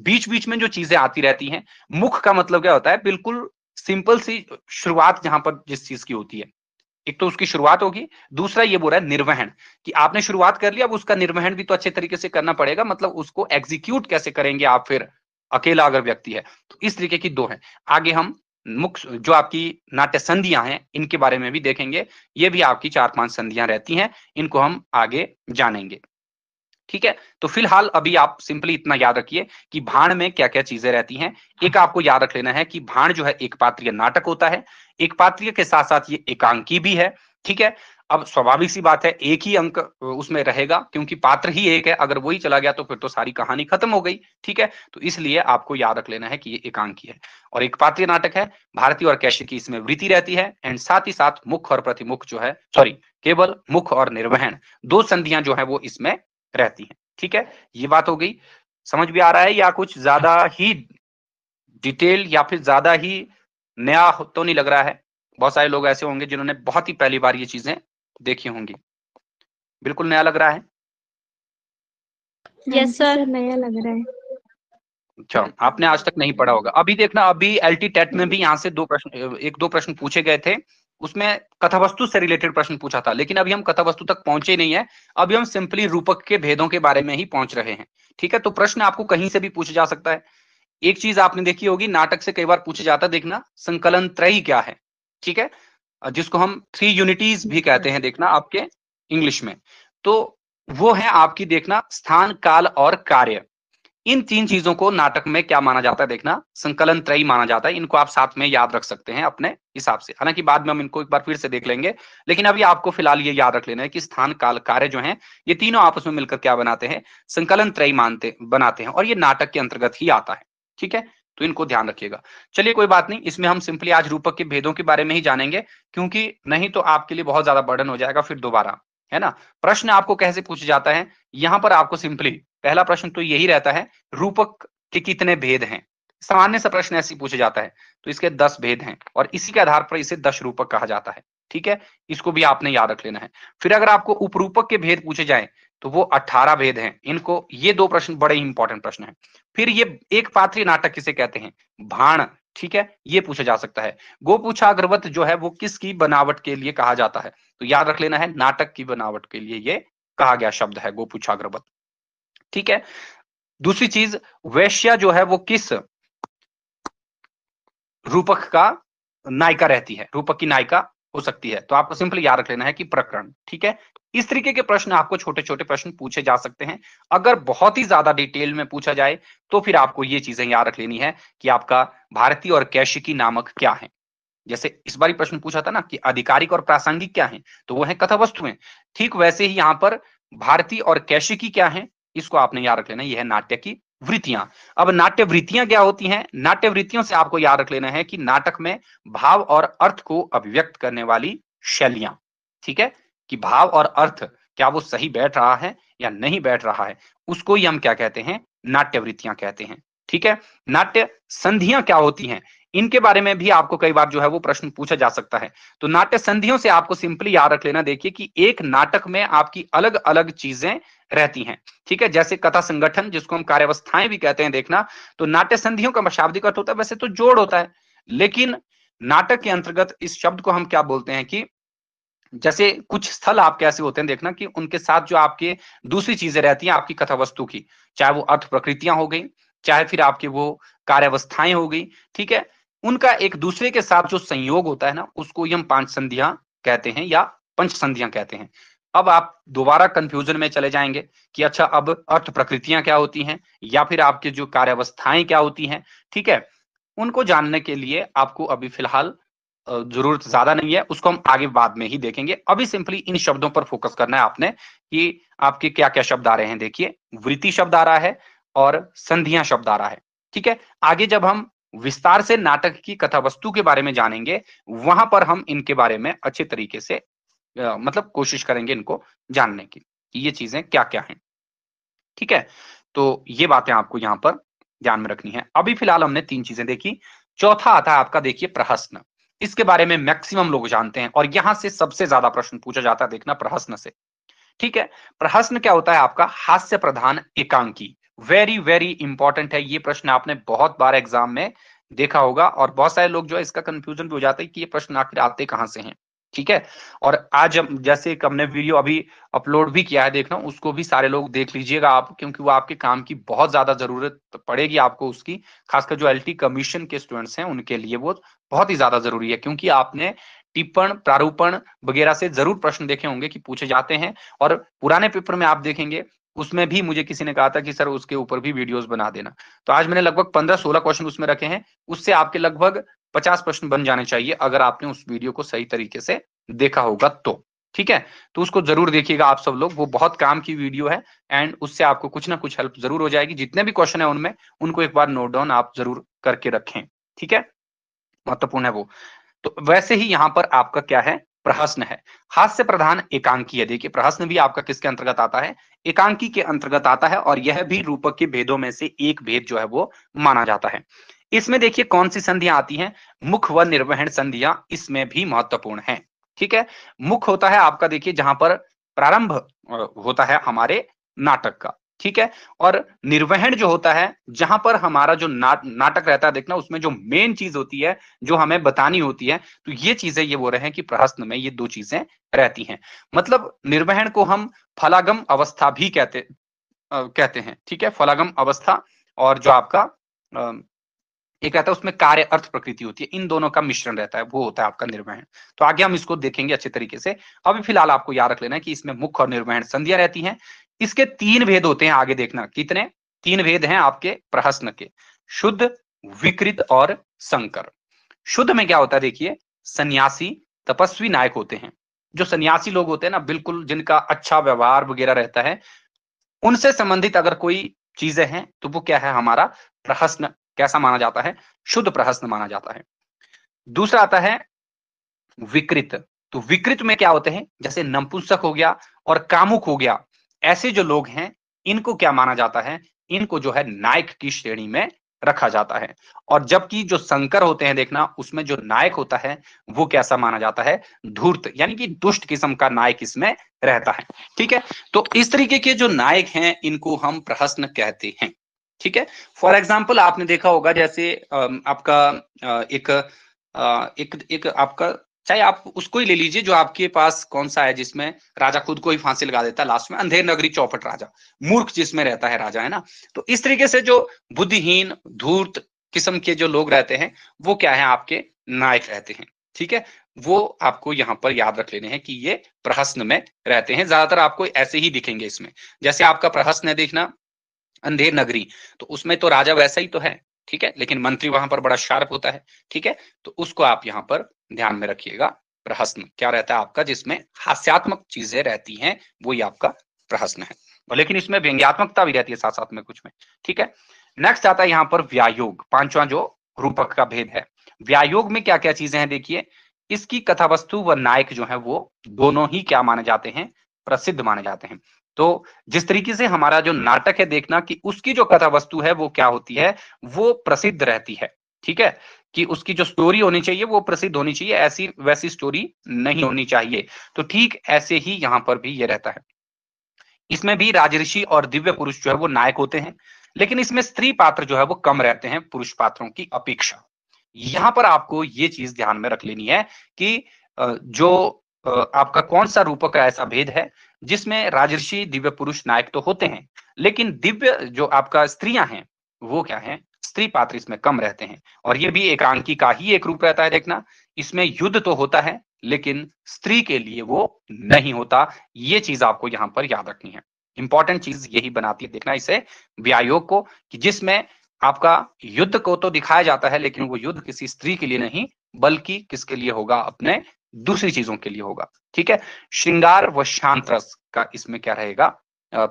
बीच बीच में जो चीजें आती रहती हैं मुख का मतलब क्या होता है बिल्कुल सिंपल सी शुरुआत जहां पर जिस चीज की होती है एक तो उसकी शुरुआत होगी दूसरा ये बोल रहा है निर्वहन कि आपने शुरुआत कर लिया अब उसका निर्वहन भी तो अच्छे तरीके से करना पड़ेगा मतलब उसको एग्जीक्यूट कैसे करेंगे आप फिर अकेला अगर व्यक्ति है तो इस तरीके की दो है आगे हम मुख्य जो आपकी नाट्य संधियां हैं इनके बारे में भी देखेंगे ये भी आपकी चार पांच संधियां रहती हैं इनको हम आगे जानेंगे ठीक है तो फिलहाल अभी आप सिंपली इतना याद रखिए कि भाण में क्या क्या चीजें रहती हैं एक आपको याद रख लेना है कि भाण जो है एक पात्रीय नाटक होता है एक पात्रीय के साथ साथ ये एकांकी भी है ठीक है अब स्वाभाविक सी बात है एक ही अंक उसमें रहेगा क्योंकि पात्र ही एक है अगर वही चला गया तो फिर तो सारी कहानी खत्म हो गई ठीक है तो इसलिए आपको याद रख लेना है कि ये एकांकी है और एक पात्रीय नाटक है भारतीय और कैश की इसमें वृत्ति रहती है एंड साथ ही साथ मुख और प्रतिमुख जो है सॉरी केवल मुख और निर्वहन दो संधियां जो है वो इसमें रहती हैं ठीक है ये बात हो गई समझ भी आ रहा है या कुछ ज्यादा ही डिटेल या फिर ज्यादा ही नया तो नहीं लग रहा है बहुत सारे लोग ऐसे होंगे जिन्होंने बहुत ही पहली बार ये चीजें देखी होंगी बिल्कुल नया लग रहा है यस हाँ सर नया लग रहा है अच्छा आपने आज तक नहीं पढ़ा होगा अभी देखना अभी एल टी टेट में भी यहाँ से दो प्रश्न एक दो प्रश्न पूछे गए थे उसमें कथा वस्तु से रिलेटेड प्रश्न पूछा था लेकिन अभी हम कथा वस्तु तक पहुंचे नहीं है अभी हम सिंपली रूपक के भेदों के बारे में ही पहुंच रहे हैं ठीक है तो प्रश्न आपको कहीं से भी पूछा जा सकता है एक चीज आपने देखी होगी नाटक से कई बार पूछा जाता देखना संकलन त्रय क्या है ठीक है जिसको हम थ्री यूनिटीज भी कहते हैं देखना आपके इंग्लिश में तो वो है आपकी देखना स्थान काल और कार्य इन तीन चीजों को नाटक में क्या माना जाता है देखना संकलन त्रयी माना जाता है इनको आप साथ में याद रख सकते हैं अपने हिसाब से हालांकि बाद में हम इनको एक बार फिर से देख लेंगे लेकिन अभी आपको फिलहाल ये याद रख लेना है कि स्थान काल कार्य जो है ये तीनों आपस में मिलकर क्या बनाते हैं संकलन त्रयी मानते बनाते हैं और ये नाटक के अंतर्गत ही आता है ठीक है तो इनको ध्यान रखिएगा चलिए कोई बात नहीं इसमें हम सिंपली आज रूपक के भेदों के बारे में ही जानेंगे क्योंकि नहीं तो आपके लिए बहुत ज्यादा बर्डन हो जाएगा फिर दोबारा है ना प्रश्न आपको कैसे पूछ जाता है यहां पर आपको सिंपली पहला प्रश्न तो यही रहता है रूपक के कितने भेद हैं सामान्य सा प्रश्न ऐसे पूछा जाता है तो इसके दस भेद हैं और इसी के आधार पर इसे दस रूपक कहा जाता है ठीक है इसको भी आपने याद रख लेना है फिर अगर आपको उपरूपक के भेद पूछे जाए तो वो अठारह भेद हैं इनको ये दो प्रश्न बड़े ही इंपॉर्टेंट प्रश्न है फिर ये एक पात्री नाटक किसे कहते हैं भाण ठीक है ये पूछा जा सकता है गोपूछा अग्रवत जो है वो किसकी बनावट के लिए कहा जाता है तो याद रख लेना है नाटक की बनावट के लिए ये कहा गया शब्द है गोपूछा अग्रवत ठीक है दूसरी चीज वैश्या जो है वो किस रूपक का नायिका रहती है रूपक की नायिका हो सकती है तो आपको सिंपली याद रख लेना है कि प्रकरण ठीक है इस तरीके के प्रश्न आपको छोटे छोटे प्रश्न पूछे जा सकते हैं अगर बहुत ही ज्यादा डिटेल में पूछा जाए तो फिर आपको ये चीजें याद रख लेनी है कि आपका भारतीय और कैशिकी नामक क्या है जैसे इस बार प्रश्न पूछा था ना कि आधिकारिक और प्रासंगिक क्या है तो वो है कथा वस्तुएं ठीक वैसे ही यहाँ पर भारतीय और कैशिकी क्या है इसको आपने याद रख लेना यह है नाट्य की वृत्तियां अब नाट्य वृत्तियां क्या होती हैं नाट्य वृत्तियों से आपको याद रख लेना है कि नाटक में भाव और अर्थ को अभिव्यक्त करने वाली शैलियां ठीक है कि भाव और अर्थ क्या वो सही बैठ रहा है या नहीं बैठ रहा है उसको ही हम क्या कहते हैं नाट्य वृत्तियां कहते हैं ठीक है नाट्य संधियां क्या होती हैं इनके बारे में भी आपको कई बार जो है वो प्रश्न पूछा जा सकता है तो नाट्य संधियों से आपको सिंपली याद रख लेना देखिए कि एक नाटक में आपकी अलग अलग चीजें रहती हैं ठीक है जैसे कथा संगठन जिसको हम कार्यवस्थाएं भी कहते हैं देखना तो नाट्य संधियों का शाब्दिक अर्थ होता है वैसे तो जोड़ होता है लेकिन नाटक के अंतर्गत इस शब्द को हम क्या बोलते हैं कि जैसे कुछ स्थल आपके ऐसे होते हैं देखना कि उनके साथ जो आपके दूसरी चीजें रहती हैं आपकी कथा वस्तु की चाहे वो अर्थ प्रकृतियां हो गई चाहे फिर आपके वो कार्यवस्थाएं हो गई ठीक है उनका एक दूसरे के साथ जो संयोग होता है ना उसको ही हम पांच संधिया कहते हैं या पंच संधियां कहते हैं अब आप दोबारा कंफ्यूजन में चले जाएंगे कि अच्छा अब अर्थ प्रकृतियां क्या होती हैं या फिर आपके जो कार्यवस्थाएं क्या होती हैं ठीक है उनको जानने के लिए आपको अभी फिलहाल जरूरत ज्यादा नहीं है उसको हम आगे बाद में ही देखेंगे अभी सिंपली इन शब्दों पर फोकस करना है आपने कि आपके क्या क्या शब्द आ रहे हैं देखिए वृत्ति शब्द आ रहा है और संधिया शब्द आ रहा है ठीक है आगे जब हम विस्तार से नाटक की कथा वस्तु के बारे में जानेंगे वहां पर हम इनके बारे में अच्छे तरीके से मतलब कोशिश करेंगे इनको जानने की कि ये चीजें क्या क्या हैं ठीक है तो ये बातें आपको यहाँ पर ध्यान में रखनी है अभी फिलहाल हमने तीन चीजें देखी चौथा आता है आपका देखिए प्रहस्न इसके बारे में मैक्सिमम लोग जानते हैं और यहां से सबसे ज्यादा प्रश्न पूछा जाता है देखना प्रहस्न से ठीक है प्रहस्न क्या होता है आपका हास्य प्रधान एकांकी वेरी वेरी इंपॉर्टेंट है ये प्रश्न आपने बहुत बार एग्जाम में देखा होगा और बहुत सारे लोग जो है इसका कंफ्यूजन भी हो जाता है कि ये प्रश्न आखिर आते कहां से हैं ठीक है और आज हम जैसे एक हमने वीडियो अभी अपलोड भी किया है देखना उसको भी सारे लोग देख लीजिएगा आप क्योंकि वो आपके काम की बहुत ज्यादा जरूरत पड़ेगी आपको उसकी खासकर जो एलटी कमीशन के स्टूडेंट्स हैं उनके लिए वो बहुत ही ज्यादा जरूरी है क्योंकि आपने टिप्पण प्रारूपण वगैरह से जरूर प्रश्न देखे होंगे कि पूछे जाते हैं और पुराने पेपर में आप देखेंगे उसमें भी मुझे किसी ने कहा था कि सर उसके ऊपर भी वीडियोस बना देना तो आज मैंने लगभग पंद्रह सोलह क्वेश्चन उसमें रखे हैं उससे आपके लगभग पचास प्रश्न बन जाने चाहिए अगर आपने उस वीडियो को सही तरीके से देखा होगा तो ठीक है तो उसको जरूर देखिएगा आप सब लोग वो बहुत काम की वीडियो है एंड उससे आपको कुछ ना कुछ हेल्प जरूर हो जाएगी जितने भी क्वेश्चन है उनमें उनको एक बार नोट डाउन आप जरूर करके रखें ठीक है महत्वपूर्ण है वो तो वैसे ही यहाँ पर आपका क्या है प्रहसन है हास्य प्रधान एकांकी है देखिए प्रहसन भी आपका किसके अंतर्गत आता है एकांकी के अंतर्गत आता है और यह भी रूपक के भेदों में से एक भेद जो है वो माना जाता है इसमें देखिए कौन सी संधियां आती हैं मुख व निर्वहन संधियां इसमें भी महत्वपूर्ण है ठीक है मुख होता है आपका देखिए जहां पर प्रारंभ होता है हमारे नाटक का ठीक है और निर्वहन जो होता है जहां पर हमारा जो ना, नाटक रहता है देखना उसमें जो मेन चीज होती है जो हमें बतानी होती है तो ये चीजें ये बोल रहे हैं कि प्रहस्त में ये दो चीजें रहती हैं मतलब निर्वहन को हम फलागम अवस्था भी कहते आ, कहते हैं ठीक है फलागम अवस्था और जो आपका आ, एक रहता है उसमें कार्य अर्थ प्रकृति होती है इन दोनों का मिश्रण रहता है वो होता है आपका निर्वहन तो आगे हम इसको देखेंगे अच्छे तरीके से अभी फिलहाल आपको याद रख लेना है कि इसमें मुख्य और निर्वहन संधियां रहती हैं इसके तीन भेद होते हैं आगे देखना कितने तीन भेद हैं आपके प्रहसन के शुद्ध विकृत और संकर शुद्ध में क्या होता है देखिए सन्यासी तपस्वी नायक होते हैं जो सन्यासी लोग होते हैं ना बिल्कुल जिनका अच्छा व्यवहार वगैरह रहता है उनसे संबंधित अगर कोई चीजें हैं तो वो क्या है हमारा प्रहसन कैसा माना जाता है शुद्ध प्रहसन माना जाता है दूसरा आता है विकृत तो विकृत में क्या होते हैं जैसे नपुंसक हो गया और कामुक हो गया ऐसे जो लोग हैं इनको क्या माना जाता है इनको जो है नायक की श्रेणी में रखा जाता है और जबकि जो संकर होते हैं देखना उसमें जो नायक होता है वो कैसा माना जाता है धूर्त यानी कि दुष्ट किस्म का नायक इसमें रहता है ठीक है तो इस तरीके के जो नायक हैं इनको हम प्रहसन कहते हैं ठीक है फॉर एग्जाम्पल आपने देखा होगा जैसे आपका एक एक एक आपका चाहे आप उसको ही ले लीजिए जो आपके पास कौन सा है जिसमें राजा खुद को ही फांसी लगा देता है लास्ट में अंधेर नगरी चौपट राजा मूर्ख जिसमें रहता है राजा है ना तो इस तरीके से जो बुद्धिहीन धूर्त किस्म के जो लोग रहते हैं वो क्या है आपके नायक रहते हैं ठीक है वो आपको यहाँ पर याद रख लेने हैं कि ये प्रहसन में रहते हैं ज्यादातर आपको ऐसे ही दिखेंगे इसमें जैसे आपका प्रहसन है देखना अंधेर नगरी तो उसमें तो राजा वैसा ही तो है ठीक है लेकिन मंत्री वहां पर बड़ा शार्प होता है ठीक है तो उसको आप यहाँ पर ध्यान में रखिएगा प्रहसन क्या रहता है आपका जिसमें हास्यात्मक चीजें रहती हैं वही आपका प्रहसन है लेकिन इसमें व्यंग्यात्मकता भी रहती है साथ साथ में कुछ में ठीक है नेक्स्ट आता है यहाँ पर व्यायोग पांचवा जो रूपक का भेद है व्यायोग में क्या क्या चीजें हैं देखिए इसकी कथा वस्तु व नायक जो है वो दोनों ही क्या माने जाते हैं प्रसिद्ध माने जाते हैं तो जिस तरीके से हमारा जो नाटक है देखना कि उसकी जो कथा वस्तु है वो क्या होती है वो प्रसिद्ध रहती है ठीक है कि उसकी जो स्टोरी होनी चाहिए वो प्रसिद्ध होनी चाहिए ऐसी वैसी स्टोरी नहीं होनी चाहिए तो ठीक ऐसे ही यहाँ पर भी ये रहता है इसमें भी राजऋषि और दिव्य पुरुष जो है वो नायक होते हैं लेकिन इसमें स्त्री पात्र जो है वो कम रहते हैं पुरुष पात्रों की अपेक्षा यहां पर आपको ये चीज ध्यान में रख लेनी है कि जो आपका कौन सा रूपक का ऐसा भेद है जिसमें राजऋषि दिव्य पुरुष नायक तो होते हैं लेकिन दिव्य जो आपका स्त्रियां हैं वो क्या है स्त्री पात्र इसमें कम रहते हैं और ये भी एकांकी का ही एक रूप रहता है देखना इसमें युद्ध तो होता है लेकिन स्त्री के लिए वो नहीं होता ये चीज आपको यहां पर याद रखनी है इंपॉर्टेंट चीज यही बनाती है देखना इसे व्यायोग को कि जिसमें आपका युद्ध को तो दिखाया जाता है लेकिन वो युद्ध किसी स्त्री के लिए नहीं बल्कि किसके लिए होगा अपने दूसरी चीजों के लिए होगा ठीक है श्रृंगार व शांत रस का इसमें क्या रहेगा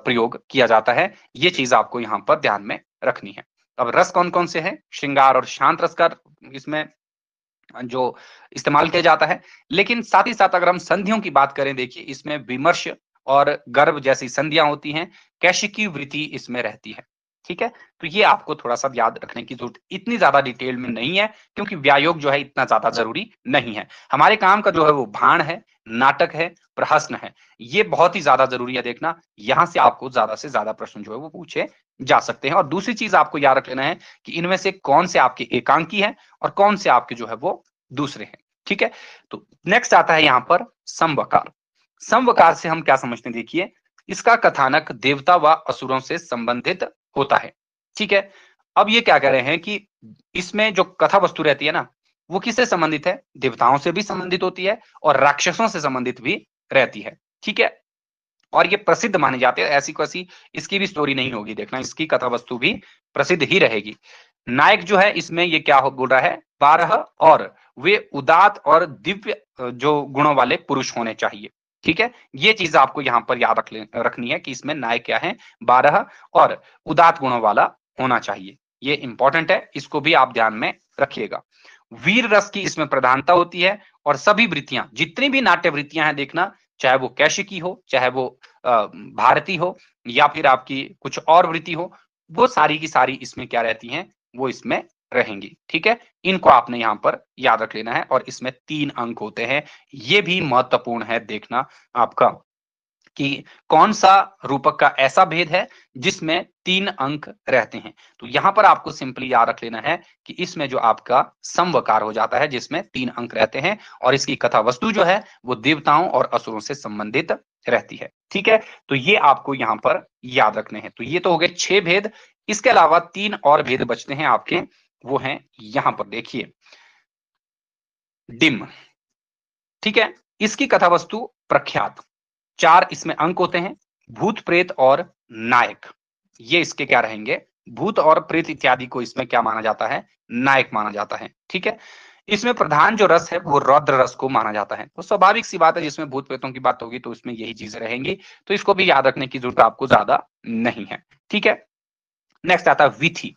प्रयोग किया जाता है ये चीज आपको यहाँ पर ध्यान में रखनी है अब रस कौन कौन से हैं श्रृंगार और शांत रस का इसमें जो इस्तेमाल किया जाता है लेकिन साथ ही साथ अगर हम संधियों की बात करें देखिए इसमें विमर्श और गर्भ जैसी संधियां होती हैं कैशिकी वृत्ति इसमें रहती है ठीक है तो ये आपको थोड़ा सा याद रखने की जरूरत इतनी ज्यादा डिटेल में नहीं है क्योंकि व्यायोग जो है इतना ज्यादा हाँ। जरूरी नहीं है हमारे काम का जो है वो भाण है नाटक है प्रहसन है ये बहुत ही ज्यादा जरूरी है देखना यहां से आपको ज्यादा से ज्यादा प्रश्न जो है वो पूछे जा सकते हैं और दूसरी चीज आपको याद रख लेना है कि इनमें से कौन से आपके एकांकी है और कौन से आपके जो है वो दूसरे हैं ठीक है तो नेक्स्ट आता है यहाँ पर संवकार संवकार से हम क्या समझते हैं देखिए इसका कथानक देवता व असुरों से संबंधित होता है ठीक है अब ये क्या कह रहे हैं कि इसमें जो कथा वस्तु रहती है ना वो किससे संबंधित है देवताओं से भी संबंधित होती है और राक्षसों से संबंधित भी रहती है ठीक है और ये प्रसिद्ध माने जाते हैं ऐसी कैसी इसकी भी स्टोरी नहीं होगी देखना इसकी कथा वस्तु भी प्रसिद्ध ही रहेगी नायक जो है इसमें ये क्या हो बोल रहा है बारह और वे उदात और दिव्य जो गुणों वाले पुरुष होने चाहिए ठीक है ये चीज आपको यहां पर याद रख रखनी है कि इसमें न्याय क्या है बारह और उदात गुणों वाला होना चाहिए ये इंपॉर्टेंट है इसको भी आप ध्यान में रखिएगा वीर रस की इसमें प्रधानता होती है और सभी वृत्तियां जितनी भी नाट्य वृत्तियां हैं देखना चाहे वो कैश की हो चाहे वो भारती हो या फिर आपकी कुछ और वृत्ति हो वो सारी की सारी इसमें क्या रहती हैं वो इसमें रहेंगी ठीक है इनको आपने यहां पर याद रख लेना है और इसमें तीन अंक होते हैं ये भी महत्वपूर्ण है देखना आपका कि कौन सा रूपक का ऐसा भेद है जिसमें तीन अंक रहते हैं तो यहां पर आपको सिंपली याद रख लेना है कि इसमें जो आपका समवकार हो जाता है जिसमें तीन अंक रहते हैं और इसकी कथा वस्तु जो है वो देवताओं और असुरों से संबंधित रहती है ठीक है तो ये आपको यहां पर याद रखने हैं तो ये तो हो गए छह भेद इसके अलावा तीन और भेद बचते हैं आपके वो है यहां पर देखिए डिम ठीक है इसकी कथा वस्तु प्रख्यात चार इसमें अंक होते हैं भूत प्रेत और नायक ये इसके क्या रहेंगे भूत और प्रेत इत्यादि को इसमें क्या माना जाता है नायक माना जाता है ठीक है इसमें प्रधान जो रस है वो रौद्र रस को माना जाता है तो स्वाभाविक सी बात है जिसमें भूत प्रेतों की बात होगी तो उसमें यही चीजें रहेंगी तो इसको भी याद रखने की जरूरत आपको ज्यादा नहीं है ठीक है नेक्स्ट आता है विथि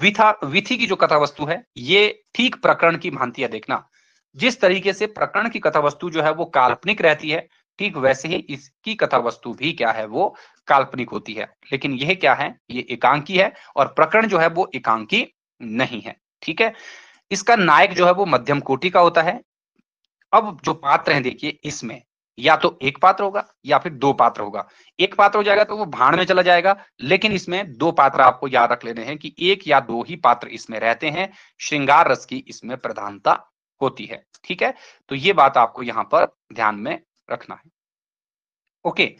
विथा विथी की जो कथा वस्तु है ये ठीक प्रकरण की भांतिया देखना जिस तरीके से प्रकरण की कथा वस्तु जो है वो काल्पनिक रहती है ठीक वैसे ही इसकी कथा वस्तु भी क्या है वो काल्पनिक होती है लेकिन यह क्या है ये एकांकी है और प्रकरण जो है वो एकांकी नहीं है ठीक है इसका नायक जो है वो मध्यम कोटि का होता है अब जो पात्र हैं देखिए इसमें या तो एक पात्र होगा या फिर दो पात्र होगा एक पात्र हो जाएगा तो वो भाण में चला जाएगा लेकिन इसमें दो पात्र आपको याद रख लेने हैं कि एक या दो ही पात्र इसमें रहते हैं श्रृंगार रस की इसमें प्रधानता होती है ठीक है तो ये बात आपको यहाँ पर ध्यान में रखना है ओके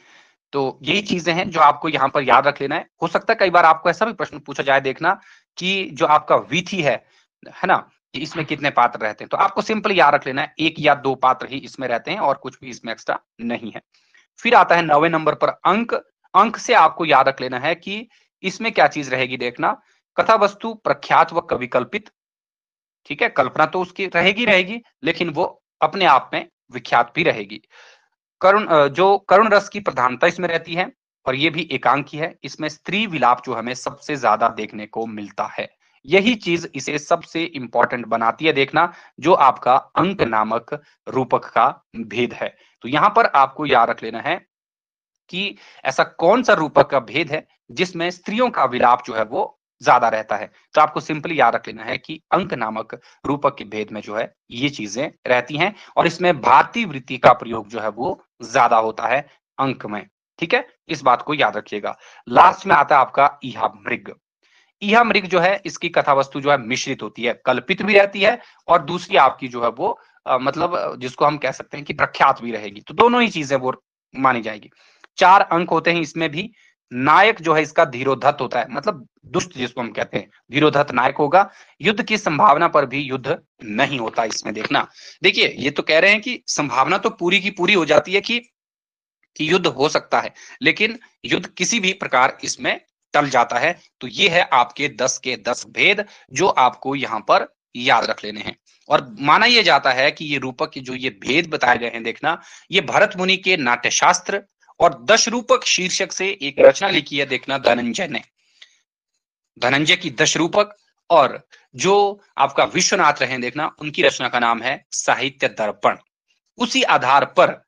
तो यही चीजें हैं जो आपको यहाँ पर याद रख लेना है हो सकता है कई बार आपको ऐसा भी प्रश्न पूछा जाए देखना कि जो आपका विथी है है ना कि इसमें कितने पात्र रहते हैं तो आपको सिंपल याद रख लेना है एक या दो पात्र ही इसमें रहते हैं और कुछ भी इसमें एक्स्ट्रा नहीं है फिर आता है नवे नंबर पर अंक अंक से आपको याद रख लेना है कि इसमें क्या चीज रहेगी देखना कथा वस्तु प्रख्यात व कविकल्पित ठीक है कल्पना तो उसकी रहेगी रहेगी लेकिन वो अपने आप में विख्यात भी रहेगी करुण जो करुण रस की प्रधानता इसमें रहती है और ये भी एकांकी है इसमें स्त्री विलाप जो हमें सबसे ज्यादा देखने को मिलता है यही चीज इसे सबसे इंपॉर्टेंट बनाती है देखना जो आपका अंक नामक रूपक का भेद है तो यहां पर आपको याद रख लेना है कि ऐसा कौन सा रूपक का भेद है जिसमें स्त्रियों का विलाप जो है वो ज्यादा रहता है तो आपको सिंपली याद रख लेना है कि अंक नामक रूपक के भेद में जो है ये चीजें रहती हैं और इसमें भारतीय वृत्ति का प्रयोग जो है वो ज्यादा होता है अंक में ठीक है इस बात को याद रखिएगा लास्ट में आता है आपका इहा मृग यह मृग जो है इसकी कथा वस्तु जो है मिश्रित होती है कल्पित भी रहती है और दूसरी आपकी जो है वो आ, मतलब जिसको हम कह सकते हैं कि प्रख्यात भी रहेगी तो दोनों ही चीजें वो मानी जाएगी चार अंक होते हैं इसमें भी नायक जो है इसका धीरोधत होता है मतलब दुष्ट जिसको हम कहते हैं धीरोधत नायक होगा युद्ध की संभावना पर भी युद्ध नहीं होता इसमें देखना देखिए ये तो कह रहे हैं कि संभावना तो पूरी की पूरी हो जाती है कि कि युद्ध हो सकता है लेकिन युद्ध किसी भी प्रकार इसमें टल जाता है तो ये है आपके दस के दस भेद जो आपको यहाँ पर याद रख लेने हैं और माना यह जाता है कि ये रूपक के जो ये भेद बताए गए हैं देखना ये भरत मुनि के नाट्यशास्त्र और दश रूपक शीर्षक से एक रचना लिखी है देखना धनंजय ने धनंजय की दश रूपक और जो आपका विश्वनाथ रहे देखना उनकी रचना का नाम है साहित्य दर्पण उसी आधार पर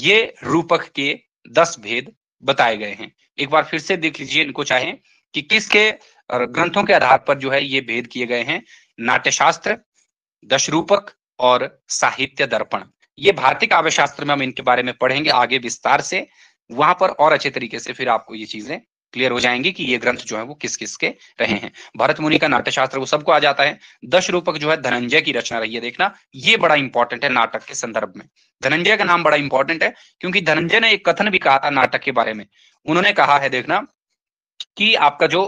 ये रूपक के दस भेद बताए गए हैं एक बार फिर से देख लीजिए इनको चाहे कि किसके ग्रंथों के आधार पर जो है ये भेद किए गए हैं नाट्यशास्त्र दशरूपक और साहित्य दर्पण ये भारतीय काव्य शास्त्र में हम इनके बारे में पढ़ेंगे आगे विस्तार से वहां पर और अच्छे तरीके से फिर आपको ये चीजें क्लियर हो जाएंगे कि ये ग्रंथ जो है वो किस किस के रहे हैं भरत मुनि का नाट्य शास्त्र वो सबको आ जाता है दश रूपक जो है धनंजय की रचना रही है देखना ये बड़ा इंपॉर्टेंट है नाटक के संदर्भ में धनंजय का नाम बड़ा इंपॉर्टेंट है क्योंकि धनंजय ने एक कथन भी कहा था नाटक के बारे में उन्होंने कहा है देखना कि आपका जो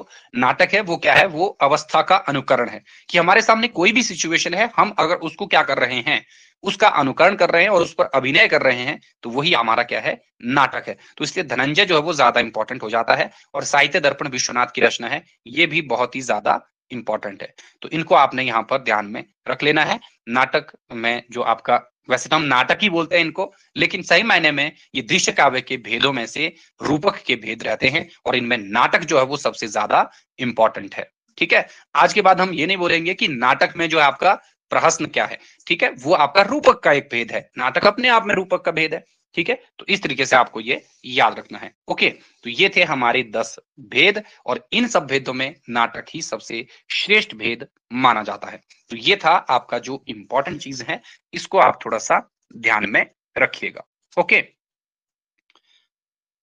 नाटक है वो क्या है वो अवस्था का अनुकरण है कि हमारे सामने कोई भी सिचुएशन है हम अगर उसको क्या कर रहे हैं उसका अनुकरण कर रहे हैं और उस पर अभिनय कर रहे हैं तो वही हमारा क्या है नाटक है तो इसलिए धनंजय जो है वो ज्यादा इंपॉर्टेंट हो जाता है और साहित्य दर्पण विश्वनाथ की रचना है ये भी बहुत ही ज्यादा इंपॉर्टेंट है तो इनको आपने यहाँ पर ध्यान में रख लेना है नाटक में जो आपका वैसे तो हम नाटक ही बोलते हैं इनको लेकिन सही मायने में ये दृश्य काव्य के भेदों में से रूपक के भेद रहते हैं और इनमें नाटक जो है वो सबसे ज्यादा इंपॉर्टेंट है ठीक है आज के बाद हम ये नहीं बोलेंगे कि नाटक में जो है आपका प्रहसन क्या है ठीक है वो आपका रूपक का एक भेद है नाटक अपने आप में रूपक का भेद है ठीक है तो इस तरीके से आपको ये याद रखना है ओके तो ये थे हमारे दस भेद और इन सब भेदों में नाटक ही सबसे श्रेष्ठ भेद माना जाता है तो ये था आपका जो इंपॉर्टेंट चीज है इसको आप थोड़ा सा ध्यान में रखिएगा ओके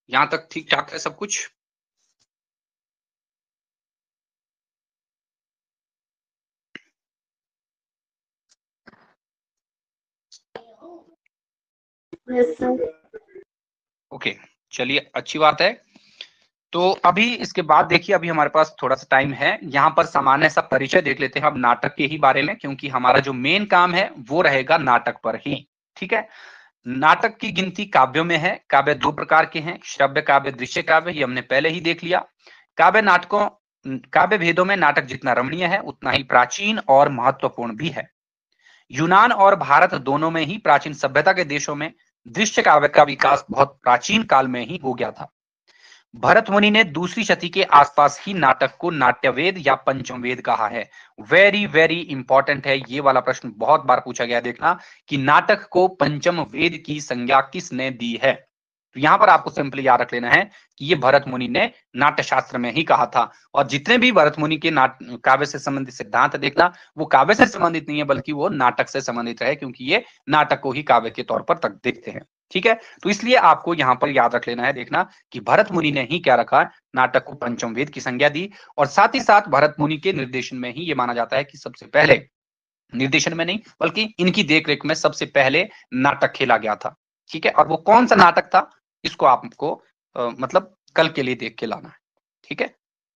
यहां तक ठीक ठाक है सब कुछ ओके चलिए अच्छी बात है तो अभी इसके बाद देखिए अभी हमारे पास थोड़ा सा टाइम है यहाँ पर सामान्य सा परिचय देख लेते हैं अब नाटक के ही बारे में क्योंकि हमारा जो मेन काम है वो रहेगा नाटक पर ही ठीक है नाटक की गिनती काव्यों में है काव्य दो प्रकार के हैं श्रव्य काव्य दृश्य काव्य ये हमने पहले ही देख लिया काव्य नाटकों काव्य भेदों में नाटक जितना रमणीय है उतना ही प्राचीन और महत्वपूर्ण भी है यूनान और भारत दोनों में ही प्राचीन सभ्यता के देशों में दृश्य काव्य का विकास बहुत प्राचीन काल में ही हो गया था भरत मुनि ने दूसरी शती के आसपास ही नाटक को नाट्यवेद या पंचम वेद कहा है वेरी वेरी इंपॉर्टेंट है ये वाला प्रश्न बहुत बार पूछा गया देखना कि नाटक को पंचम वेद की संज्ञा किसने दी है तो यहां पर आपको सिंपली याद रख लेना है कि ये भरत मुनि ने नाट्य शास्त्र में ही कहा था और जितने भी भरत मुनि के नाट काव्य से संबंधित सिद्धांत देखना वो काव्य से संबंधित नहीं है बल्कि वो नाटक से संबंधित है क्योंकि ये नाटक को ही काव्य के तौर पर तक देखते हैं ठीक है तो इसलिए आपको यहाँ पर याद रख लेना है देखना कि भरत मुनि ने ही क्या रखा नाटक को पंचम वेद की संज्ञा दी और साथ ही साथ भरत मुनि के निर्देशन में ही ये माना जाता है कि सबसे पहले निर्देशन में नहीं बल्कि इनकी देखरेख में सबसे पहले नाटक खेला गया था ठीक है और वो कौन सा नाटक था इसको आपको आ, मतलब कल के लिए देख के लाना है ठीक है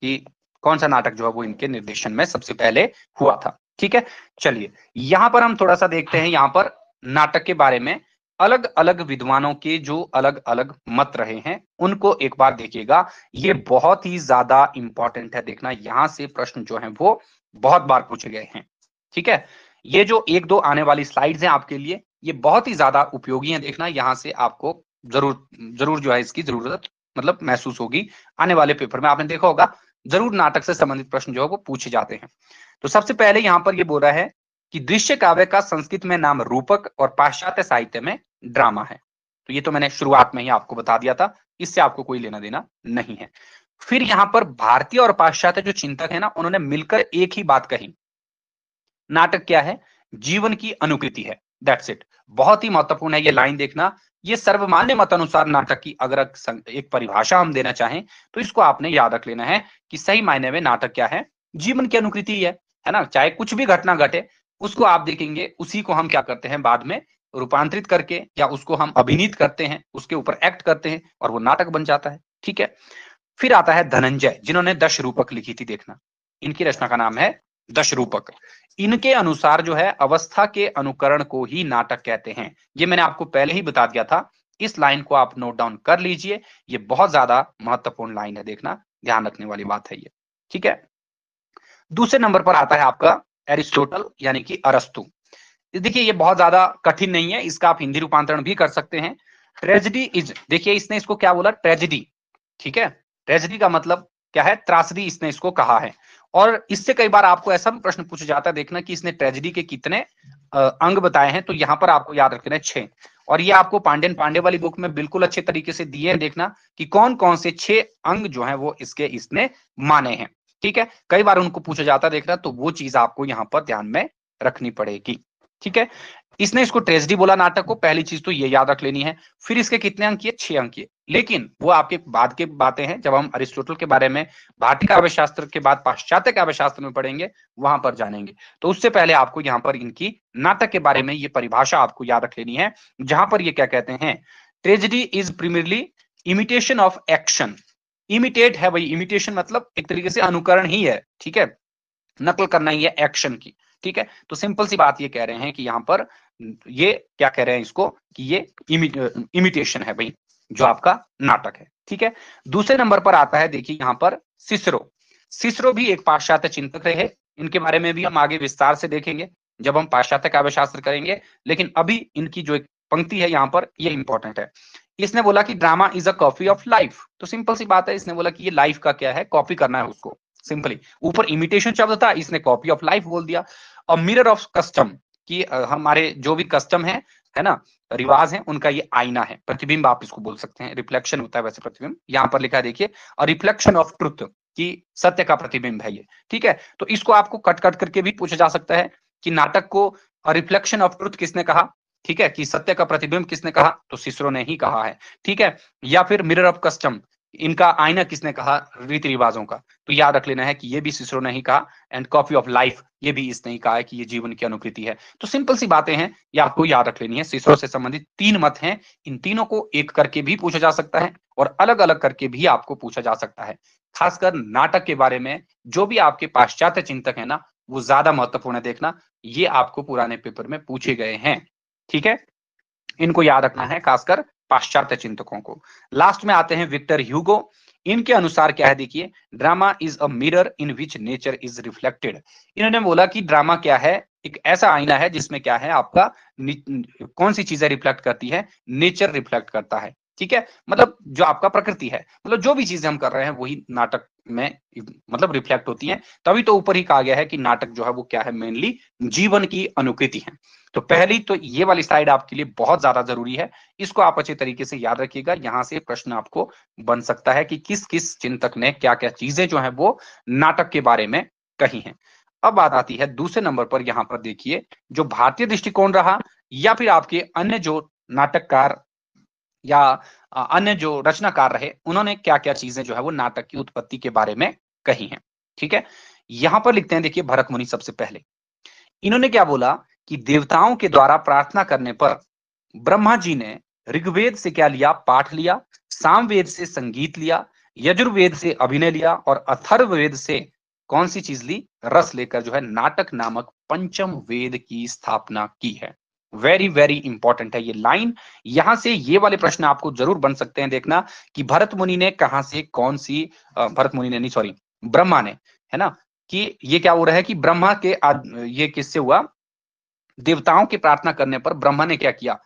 कि कौन सा नाटक जो है वो इनके निर्देशन में सबसे पहले हुआ था ठीक है चलिए यहाँ पर हम थोड़ा सा देखते हैं यहाँ पर नाटक के बारे में अलग अलग विद्वानों के जो अलग अलग मत रहे हैं उनको एक बार देखिएगा ये बहुत ही ज्यादा इंपॉर्टेंट है देखना यहाँ से प्रश्न जो है वो बहुत बार पूछे गए हैं ठीक है ये जो एक दो आने वाली स्लाइड्स हैं आपके लिए ये बहुत ही ज्यादा उपयोगी है देखना यहाँ से आपको जरूर जरूर जो है इसकी जरूरत मतलब महसूस होगी आने वाले पेपर में आपने देखा होगा जरूर नाटक से संबंधित प्रश्न जो है वो पूछे जाते हैं तो सबसे पहले यहाँ पर ये बोल रहा है कि दृश्य काव्य का संस्कृत में नाम रूपक और पाश्चात्य साहित्य में ड्रामा है तो ये तो मैंने शुरुआत में ही आपको बता दिया था इससे आपको कोई लेना देना नहीं है फिर यहाँ पर भारतीय और पाश्चात्य जो चिंतक है ना उन्होंने मिलकर एक ही बात कही नाटक क्या है जीवन की अनुकृति है दैट्स इट बहुत ही महत्वपूर्ण है ये लाइन देखना ये सर्वमान्य मत अनुसार नाटक की अगर एक परिभाषा हम देना चाहें तो इसको आपने याद रख लेना है कि सही मायने में नाटक क्या है जीवन की अनुकृति है है ना चाहे कुछ भी घटना घटे उसको आप देखेंगे उसी को हम क्या करते हैं बाद में रूपांतरित करके या उसको हम अभिनीत करते हैं उसके ऊपर एक्ट करते हैं और वो नाटक बन जाता है ठीक है फिर आता है धनंजय जिन्होंने दश रूपक लिखी थी देखना इनकी रचना का नाम है दशरूपक इनके अनुसार जो है अवस्था के अनुकरण को ही नाटक कहते हैं ये मैंने आपको पहले ही बता दिया था इस लाइन को आप नोट डाउन कर लीजिए ये बहुत ज्यादा महत्वपूर्ण लाइन है देखना ध्यान रखने वाली बात है ये ठीक है दूसरे नंबर पर आता है आपका एरिस्टोटल यानी कि अरस्तु देखिए ये बहुत ज्यादा कठिन नहीं है इसका आप हिंदी रूपांतरण भी कर सकते हैं ट्रेजिडी इज देखिए इसने इसको क्या बोला ट्रेजिडी ठीक है ट्रेजिडी का मतलब क्या है त्रासदी इसने इसको कहा है और इससे कई बार आपको ऐसा भी प्रश्न पूछा जाता है देखना कि इसने ट्रेजिडी के कितने अंग बताए हैं तो यहाँ पर आपको याद रखना है छह और ये आपको पांडेन पांडे वाली बुक में बिल्कुल अच्छे तरीके से दिए हैं देखना कि कौन कौन से छह अंग जो है वो इसके इसने माने हैं ठीक है कई बार उनको पूछा जाता है देखना तो वो चीज आपको यहाँ पर ध्यान में रखनी पड़ेगी ठीक है इसने इसको ट्रेजिडी बोला नाटक को पहली चीज तो ये याद रख लेनी है फिर इसके कितने अंक किए छह अंक किए लेकिन वो आपके बाद के बातें हैं जब हम अरिस्टोटल के बारे में भारतीय काव्य शास्त्र के बाद पाश्चात्य काव्य शास्त्र में पढ़ेंगे वहां पर जानेंगे तो उससे पहले आपको यहाँ पर इनकी नाटक के बारे में ये परिभाषा आपको याद रख लेनी है जहां पर ये क्या कहते हैं tragedy is primarily imitation of action imitate है भाई इमिटेशन मतलब एक तरीके से अनुकरण ही है ठीक है नकल करना ही है एक्शन की ठीक है तो सिंपल सी बात ये कह रहे हैं कि यहाँ पर ये क्या कह रहे हैं इसको कि ये इमिटेशन है भाई जो आपका नाटक है ठीक है दूसरे नंबर पर आता है देखिए यहाँ पर सिसरो सिसरो भी एक पाश्चात्य चिंतक रहे इनके बारे में भी हम आगे विस्तार से देखेंगे जब हम पाश्चात्य काव्य शास्त्र करेंगे लेकिन अभी इनकी जो एक पंक्ति है यहाँ पर ये इंपॉर्टेंट है इसने बोला कि drama is a copy of life तो सिंपल सी बात है इसने बोला कि ये लाइफ का क्या है कॉपी करना है उसको सिंपली ऊपर इमिटेशन शब्द था इसने कॉपी ऑफ लाइफ बोल दिया और मिरर ऑफ कस्टम कि हमारे जो भी कस्टम है है ना रिवाज है उनका ये आईना है प्रतिबिंब आप इसको बोल सकते हैं रिफ्लेक्शन होता है वैसे प्रतिबिंब यहाँ पर लिखा देखिए और रिफ्लेक्शन ऑफ ट्रुथ की सत्य का प्रतिबिंब है ये ठीक है तो इसको आपको कट कट करके भी पूछा जा सकता है कि नाटक को रिफ्लेक्शन ऑफ ट्रुथ किसने कहा ठीक है कि सत्य का प्रतिबिंब किसने कहा तो सिसरो ने ही कहा है ठीक है या फिर मिरर ऑफ कस्टम इनका आईना किसने कहा रीति रिवाजों का तो याद रख लेना है कि ये भी सिसरो ने ही कहा एंड कॉपी ऑफ लाइफ ये भी इसने ही कहा है कि ये जीवन की अनुकृति है तो सिंपल सी बातें हैं ये आपको याद रख लेनी है सिसरो से संबंधित तीन मत हैं इन तीनों को एक करके भी पूछा जा सकता है और अलग अलग करके भी आपको पूछा जा सकता है खासकर नाटक के बारे में जो भी आपके पाश्चात्य चिंतक है ना वो ज्यादा महत्वपूर्ण है देखना ये आपको पुराने पेपर में पूछे गए हैं ठीक है इनको याद रखना है खासकर पाश्चात्य चिंतकों को लास्ट में आते हैं विक्टर ह्यूगो इनके अनुसार क्या है देखिए drama is a mirror in which nature is reflected इन्होंने बोला कि ड्रामा क्या है एक ऐसा आईना है जिसमें क्या है आपका कौन सी चीजें रिफ्लेक्ट करती है नेचर रिफ्लेक्ट करता है ठीक है मतलब जो आपका प्रकृति है मतलब जो भी चीजें हम कर रहे हैं वही नाटक में मतलब रिफ्लेक्ट होती है तभी तो ऊपर ही कहा गया है कि नाटक जो है वो क्या है मेनली जीवन की अनुकृति है तो पहली तो ये वाली साइड आपके लिए बहुत ज्यादा जरूरी है इसको आप अच्छे तरीके से याद रखिएगा यहाँ से प्रश्न आपको बन सकता है कि किस किस चिंतक ने क्या क्या चीजें जो है वो नाटक के बारे में कही है अब बात आती है दूसरे नंबर पर यहाँ पर देखिए जो भारतीय दृष्टिकोण रहा या फिर आपके अन्य जो नाटककार या अन्य जो रचनाकार रहे उन्होंने क्या क्या चीजें जो है वो नाटक की उत्पत्ति के बारे में कही हैं ठीक है यहां पर लिखते हैं देखिए भरत मुनि सबसे पहले इन्होंने क्या बोला कि देवताओं के द्वारा प्रार्थना करने पर ब्रह्मा जी ने ऋग्वेद से क्या लिया पाठ लिया सामवेद से संगीत लिया यजुर्वेद से अभिनय लिया और अथर्ववेद से कौन सी चीज ली रस लेकर जो है नाटक नामक पंचम वेद की स्थापना की है वेरी वेरी इंपॉर्टेंट है ये लाइन यहां से ये वाले प्रश्न आपको जरूर बन सकते हैं देखना कि भरत मुनि ने कहा से कौन सी भरत मुनि ने नहीं सॉरी ब्रह्मा ने है ना कि ये क्या हो रहा है कि ब्रह्मा के आद, ये किससे हुआ देवताओं की प्रार्थना करने पर ब्रह्मा ने क्या किया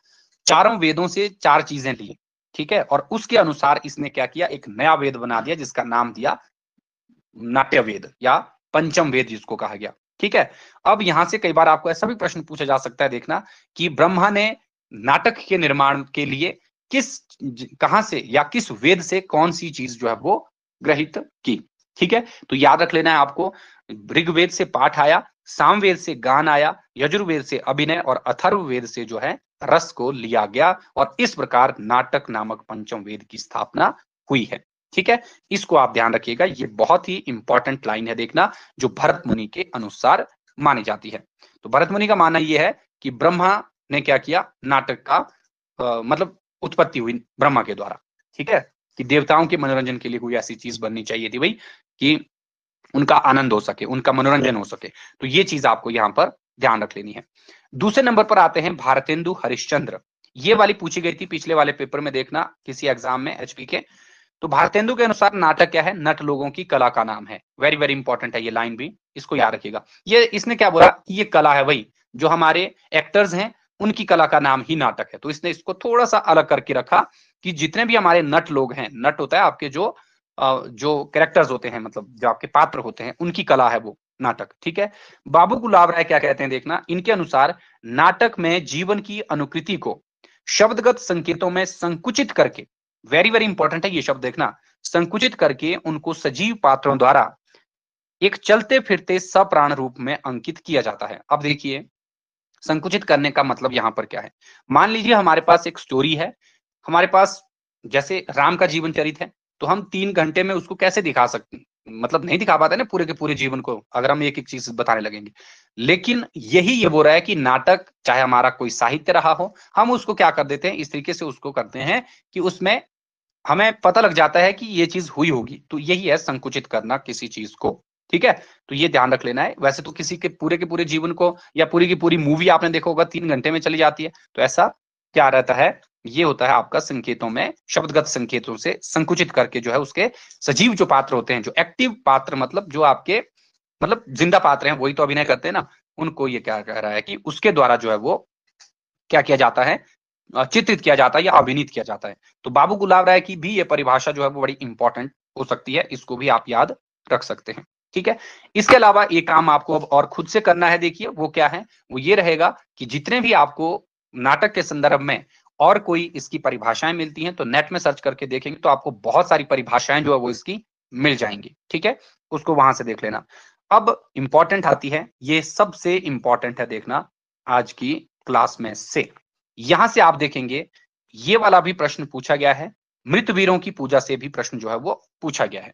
चारों वेदों से चार चीजें ली ठीक है और उसके अनुसार इसने क्या किया एक नया वेद बना दिया जिसका नाम दिया नाट्य वेद या पंचम वेद जिसको कहा गया ठीक है अब यहां से कई बार आपको ऐसा भी प्रश्न पूछा जा सकता है देखना कि ब्रह्मा ने नाटक के निर्माण के लिए किस कहां से या किस वेद से कौन सी चीज जो है वो ग्रहित की ठीक है तो याद रख लेना है आपको ऋग्वेद से पाठ आया सामवेद से गान आया यजुर्वेद से अभिनय और अथर्ववेद से जो है रस को लिया गया और इस प्रकार नाटक नामक पंचम वेद की स्थापना हुई है ठीक है इसको आप ध्यान रखिएगा ये बहुत ही इंपॉर्टेंट लाइन है देखना जो भरत मुनि के अनुसार मानी जाती है तो भरत मुनि का मानना यह है कि ब्रह्मा ने क्या किया नाटक का आ, मतलब उत्पत्ति हुई ब्रह्मा के द्वारा ठीक है कि देवताओं के मनोरंजन के लिए कोई ऐसी चीज बननी चाहिए थी भाई कि उनका आनंद हो सके उनका मनोरंजन हो सके तो ये चीज आपको यहाँ पर ध्यान रख लेनी है दूसरे नंबर पर आते हैं भारतेंदु हरिश्चंद्र ये वाली पूछी गई थी पिछले वाले पेपर में देखना किसी एग्जाम में एचपी के तो भारतेंदु के अनुसार नाटक क्या है नट लोगों की कला का नाम है वेरी वेरी इंपॉर्टेंट है ये लाइन भी इसको याद रखिएगा ये इसने क्या बोला ये कला है वही जो हमारे एक्टर्स हैं उनकी कला का नाम ही नाटक है तो इसने इसको थोड़ा सा अलग करके रखा कि जितने भी हमारे नट लोग हैं नट होता है आपके जो जो कैरेक्टर्स होते हैं मतलब जो आपके पात्र होते हैं उनकी कला है वो नाटक ठीक है बाबू गुलाब राय क्या कहते हैं देखना इनके अनुसार नाटक में जीवन की अनुकृति को शब्दगत संकेतों में संकुचित करके वेरी वेरी इंपॉर्टेंट है ये शब्द देखना संकुचित करके उनको सजीव पात्रों द्वारा एक चलते फिरते सप्राण रूप में अंकित किया जाता है अब देखिए संकुचित करने का मतलब यहाँ पर क्या है मान लीजिए हमारे पास एक स्टोरी है हमारे पास जैसे राम का जीवन चरित है तो हम तीन घंटे में उसको कैसे दिखा सकते हैं मतलब नहीं दिखा पाते ना पूरे के पूरे जीवन को अगर हम एक एक चीज बताने लगेंगे लेकिन यही ये बोल रहा है कि नाटक चाहे हमारा कोई साहित्य रहा हो हम उसको क्या कर देते हैं इस तरीके से उसको करते हैं कि उसमें हमें पता लग जाता है कि ये चीज हुई होगी तो यही है संकुचित करना किसी चीज को ठीक है तो ये ध्यान रख लेना है वैसे तो किसी के पूरे के पूरे जीवन को या पूरी की पूरी मूवी आपने देखा होगा तीन घंटे में चली जाती है तो ऐसा क्या रहता है ये होता है आपका संकेतों में शब्दगत संकेतों से संकुचित करके जो है उसके सजीव जो पात्र होते हैं जो एक्टिव पात्र मतलब जो आपके मतलब जिंदा पात्र हैं वही तो अभिनय करते हैं ना उनको ये क्या कह रहा है कि उसके द्वारा जो है वो क्या किया जाता है चित्रित किया जाता है या अभिनीत किया जाता है तो बाबू गुलाब राय की भी ये परिभाषा जो है वो बड़ी इंपॉर्टेंट हो सकती है इसको भी आप याद रख सकते हैं ठीक है इसके अलावा ये काम आपको अब और खुद से करना है देखिए वो क्या है वो ये रहेगा कि जितने भी आपको नाटक के संदर्भ में और कोई इसकी परिभाषाएं मिलती हैं तो नेट में सर्च करके देखेंगे तो आपको बहुत सारी परिभाषाएं जो है वो इसकी मिल जाएंगी ठीक है उसको वहां से देख लेना अब इंपॉर्टेंट आती है ये सबसे इंपॉर्टेंट है देखना आज की क्लास में से यहां से आप देखेंगे ये वाला भी प्रश्न पूछा गया है मृत वीरों की पूजा से भी प्रश्न जो है वो पूछा गया है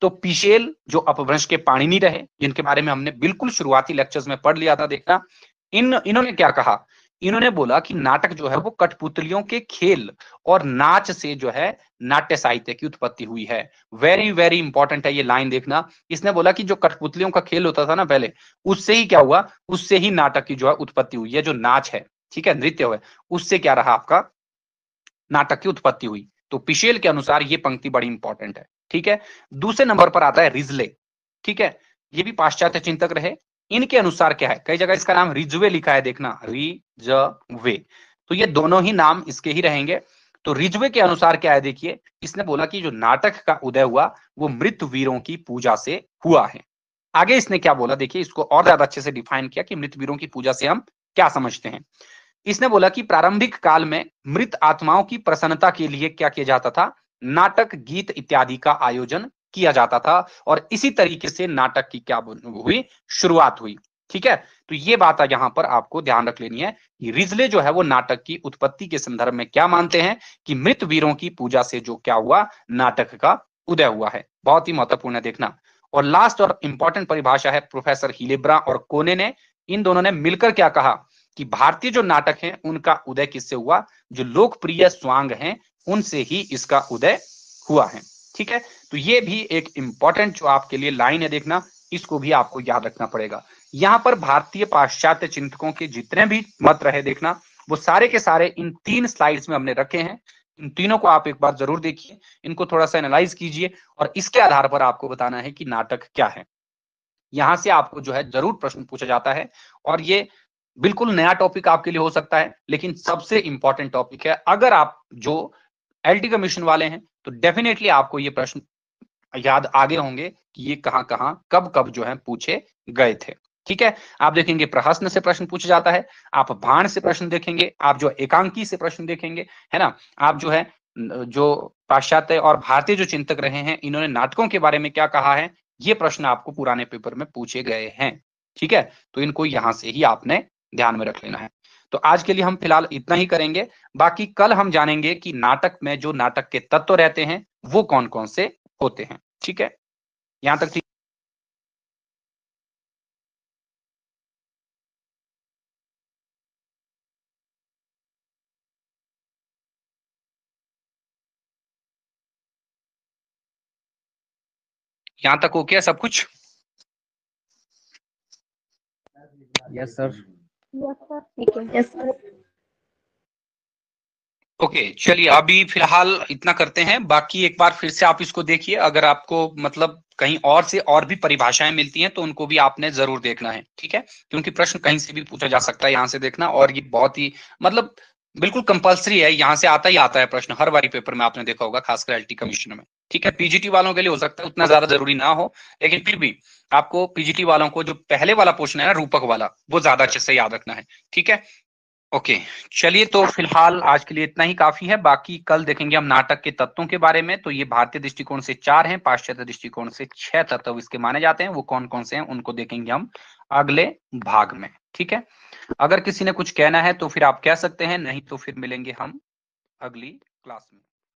तो पिशेल जो अपभ्रंश के पाणिनी रहे जिनके बारे में हमने बिल्कुल शुरुआती लेक्चर्स में पढ़ लिया था देखना इन इन्होंने क्या कहा इन्होंने बोला कि नाटक जो है वो कठपुतलियों के खेल और नाच से जो है नाट्य साहित्य की उत्पत्ति हुई है वेरी वेरी इंपॉर्टेंट है ये लाइन देखना इसने बोला कि जो कठपुतलियों का खेल होता था ना पहले उससे ही क्या हुआ उससे ही नाटक की जो है उत्पत्ति हुई है जो नाच है ठीक है नृत्य हुआ उससे क्या रहा आपका नाटक की उत्पत्ति हुई तो पिशेल के अनुसार ये पंक्ति बड़ी इंपॉर्टेंट है ठीक है दूसरे नंबर पर आता है रिजले ठीक है ये भी पाश्चात्य चिंतक रहे इनके अनुसार क्या है कई जगह इसका नाम रिजवे लिखा है देखना रिजवे तो ये दोनों ही नाम इसके ही रहेंगे तो रिजवे के अनुसार क्या है देखिए इसने बोला कि जो नाटक का उदय हुआ वो मृत वीरों की पूजा से हुआ है आगे इसने क्या बोला देखिए इसको और ज्यादा अच्छे से डिफाइन किया कि मृत वीरों की पूजा से हम क्या समझते हैं इसने बोला कि प्रारंभिक काल में मृत आत्माओं की प्रसन्नता के लिए क्या किया जाता था नाटक गीत इत्यादि का आयोजन किया जाता था और इसी तरीके से नाटक की क्या हुई शुरुआत हुई ठीक है तो ये बात यहां पर आपको ध्यान रख लेनी है कि रिजले जो है वो नाटक की उत्पत्ति के संदर्भ में क्या मानते हैं कि मृत वीरों की पूजा से जो क्या हुआ नाटक का उदय हुआ है बहुत ही महत्वपूर्ण है देखना और लास्ट और इंपॉर्टेंट परिभाषा है प्रोफेसर हिलेब्रा और कोने ने इन दोनों ने मिलकर क्या कहा कि भारतीय जो नाटक है उनका उदय किससे हुआ जो लोकप्रिय स्वांग है उनसे ही इसका उदय हुआ है ठीक है तो ये भी एक इंपॉर्टेंट जो आपके लिए लाइन है देखना इसको भी आपको याद रखना पड़ेगा यहाँ पर भारतीय पाश्चात्य चिंतकों के जितने भी मत रहे देखना वो सारे के सारे इन तीन स्लाइड्स में हमने रखे हैं इन तीनों को आप एक बार जरूर देखिए इनको थोड़ा सा एनालाइज कीजिए और इसके आधार पर आपको बताना है कि नाटक क्या है यहां से आपको जो है जरूर प्रश्न पूछा जाता है और ये बिल्कुल नया टॉपिक आपके लिए हो सकता है लेकिन सबसे इंपॉर्टेंट टॉपिक है अगर आप जो एल कमीशन वाले हैं तो डेफिनेटली आपको ये प्रश्न याद आगे होंगे कि ये कहाँ कहाँ कब कब जो है पूछे गए थे ठीक है आप देखेंगे प्रहस्न से प्रश्न पूछा जाता है आप भाण से प्रश्न देखेंगे आप जो एकांकी से प्रश्न देखेंगे है ना आप जो है जो पाश्चात्य और भारतीय जो चिंतक रहे हैं इन्होंने नाटकों के बारे में क्या कहा है ये प्रश्न आपको पुराने पेपर में पूछे गए हैं ठीक है तो इनको यहां से ही आपने ध्यान में रख लेना है तो आज के लिए हम फिलहाल इतना ही करेंगे बाकी कल हम जानेंगे कि नाटक में जो नाटक के तत्व रहते हैं वो कौन कौन से होते हैं ठीक है यहां तक ठीक तक ओके है सब कुछ यस yes, सर ओके चलिए अभी फिलहाल इतना करते हैं बाकी एक बार फिर से आप इसको देखिए अगर आपको मतलब कहीं और से और भी परिभाषाएं मिलती हैं तो उनको भी आपने जरूर देखना है ठीक है तो क्योंकि प्रश्न कहीं से भी पूछा जा सकता है यहाँ से देखना और ये बहुत ही मतलब बिल्कुल कंपलसरी है यहाँ से आता ही आता है प्रश्न हर बारी पेपर में आपने देखा होगा खासकर एलटी कमीशन में ठीक है पीजीटी वालों के लिए हो सकता है उतना ज्यादा जरूरी ना हो लेकिन फिर भी आपको पीजीटी वालों को जो पहले वाला पोर्शन है ना रूपक वाला वो ज्यादा अच्छे से याद रखना है ठीक है ओके चलिए तो फिलहाल आज के लिए इतना ही काफी है बाकी कल देखेंगे हम नाटक के तत्वों के बारे में तो ये भारतीय दृष्टिकोण से चार हैं पाश्चात्य दृष्टिकोण से छह तत्व इसके माने जाते हैं वो कौन कौन से हैं उनको देखेंगे हम अगले भाग में ठीक है अगर किसी ने कुछ कहना है तो फिर आप कह सकते हैं नहीं तो फिर मिलेंगे हम अगली क्लास में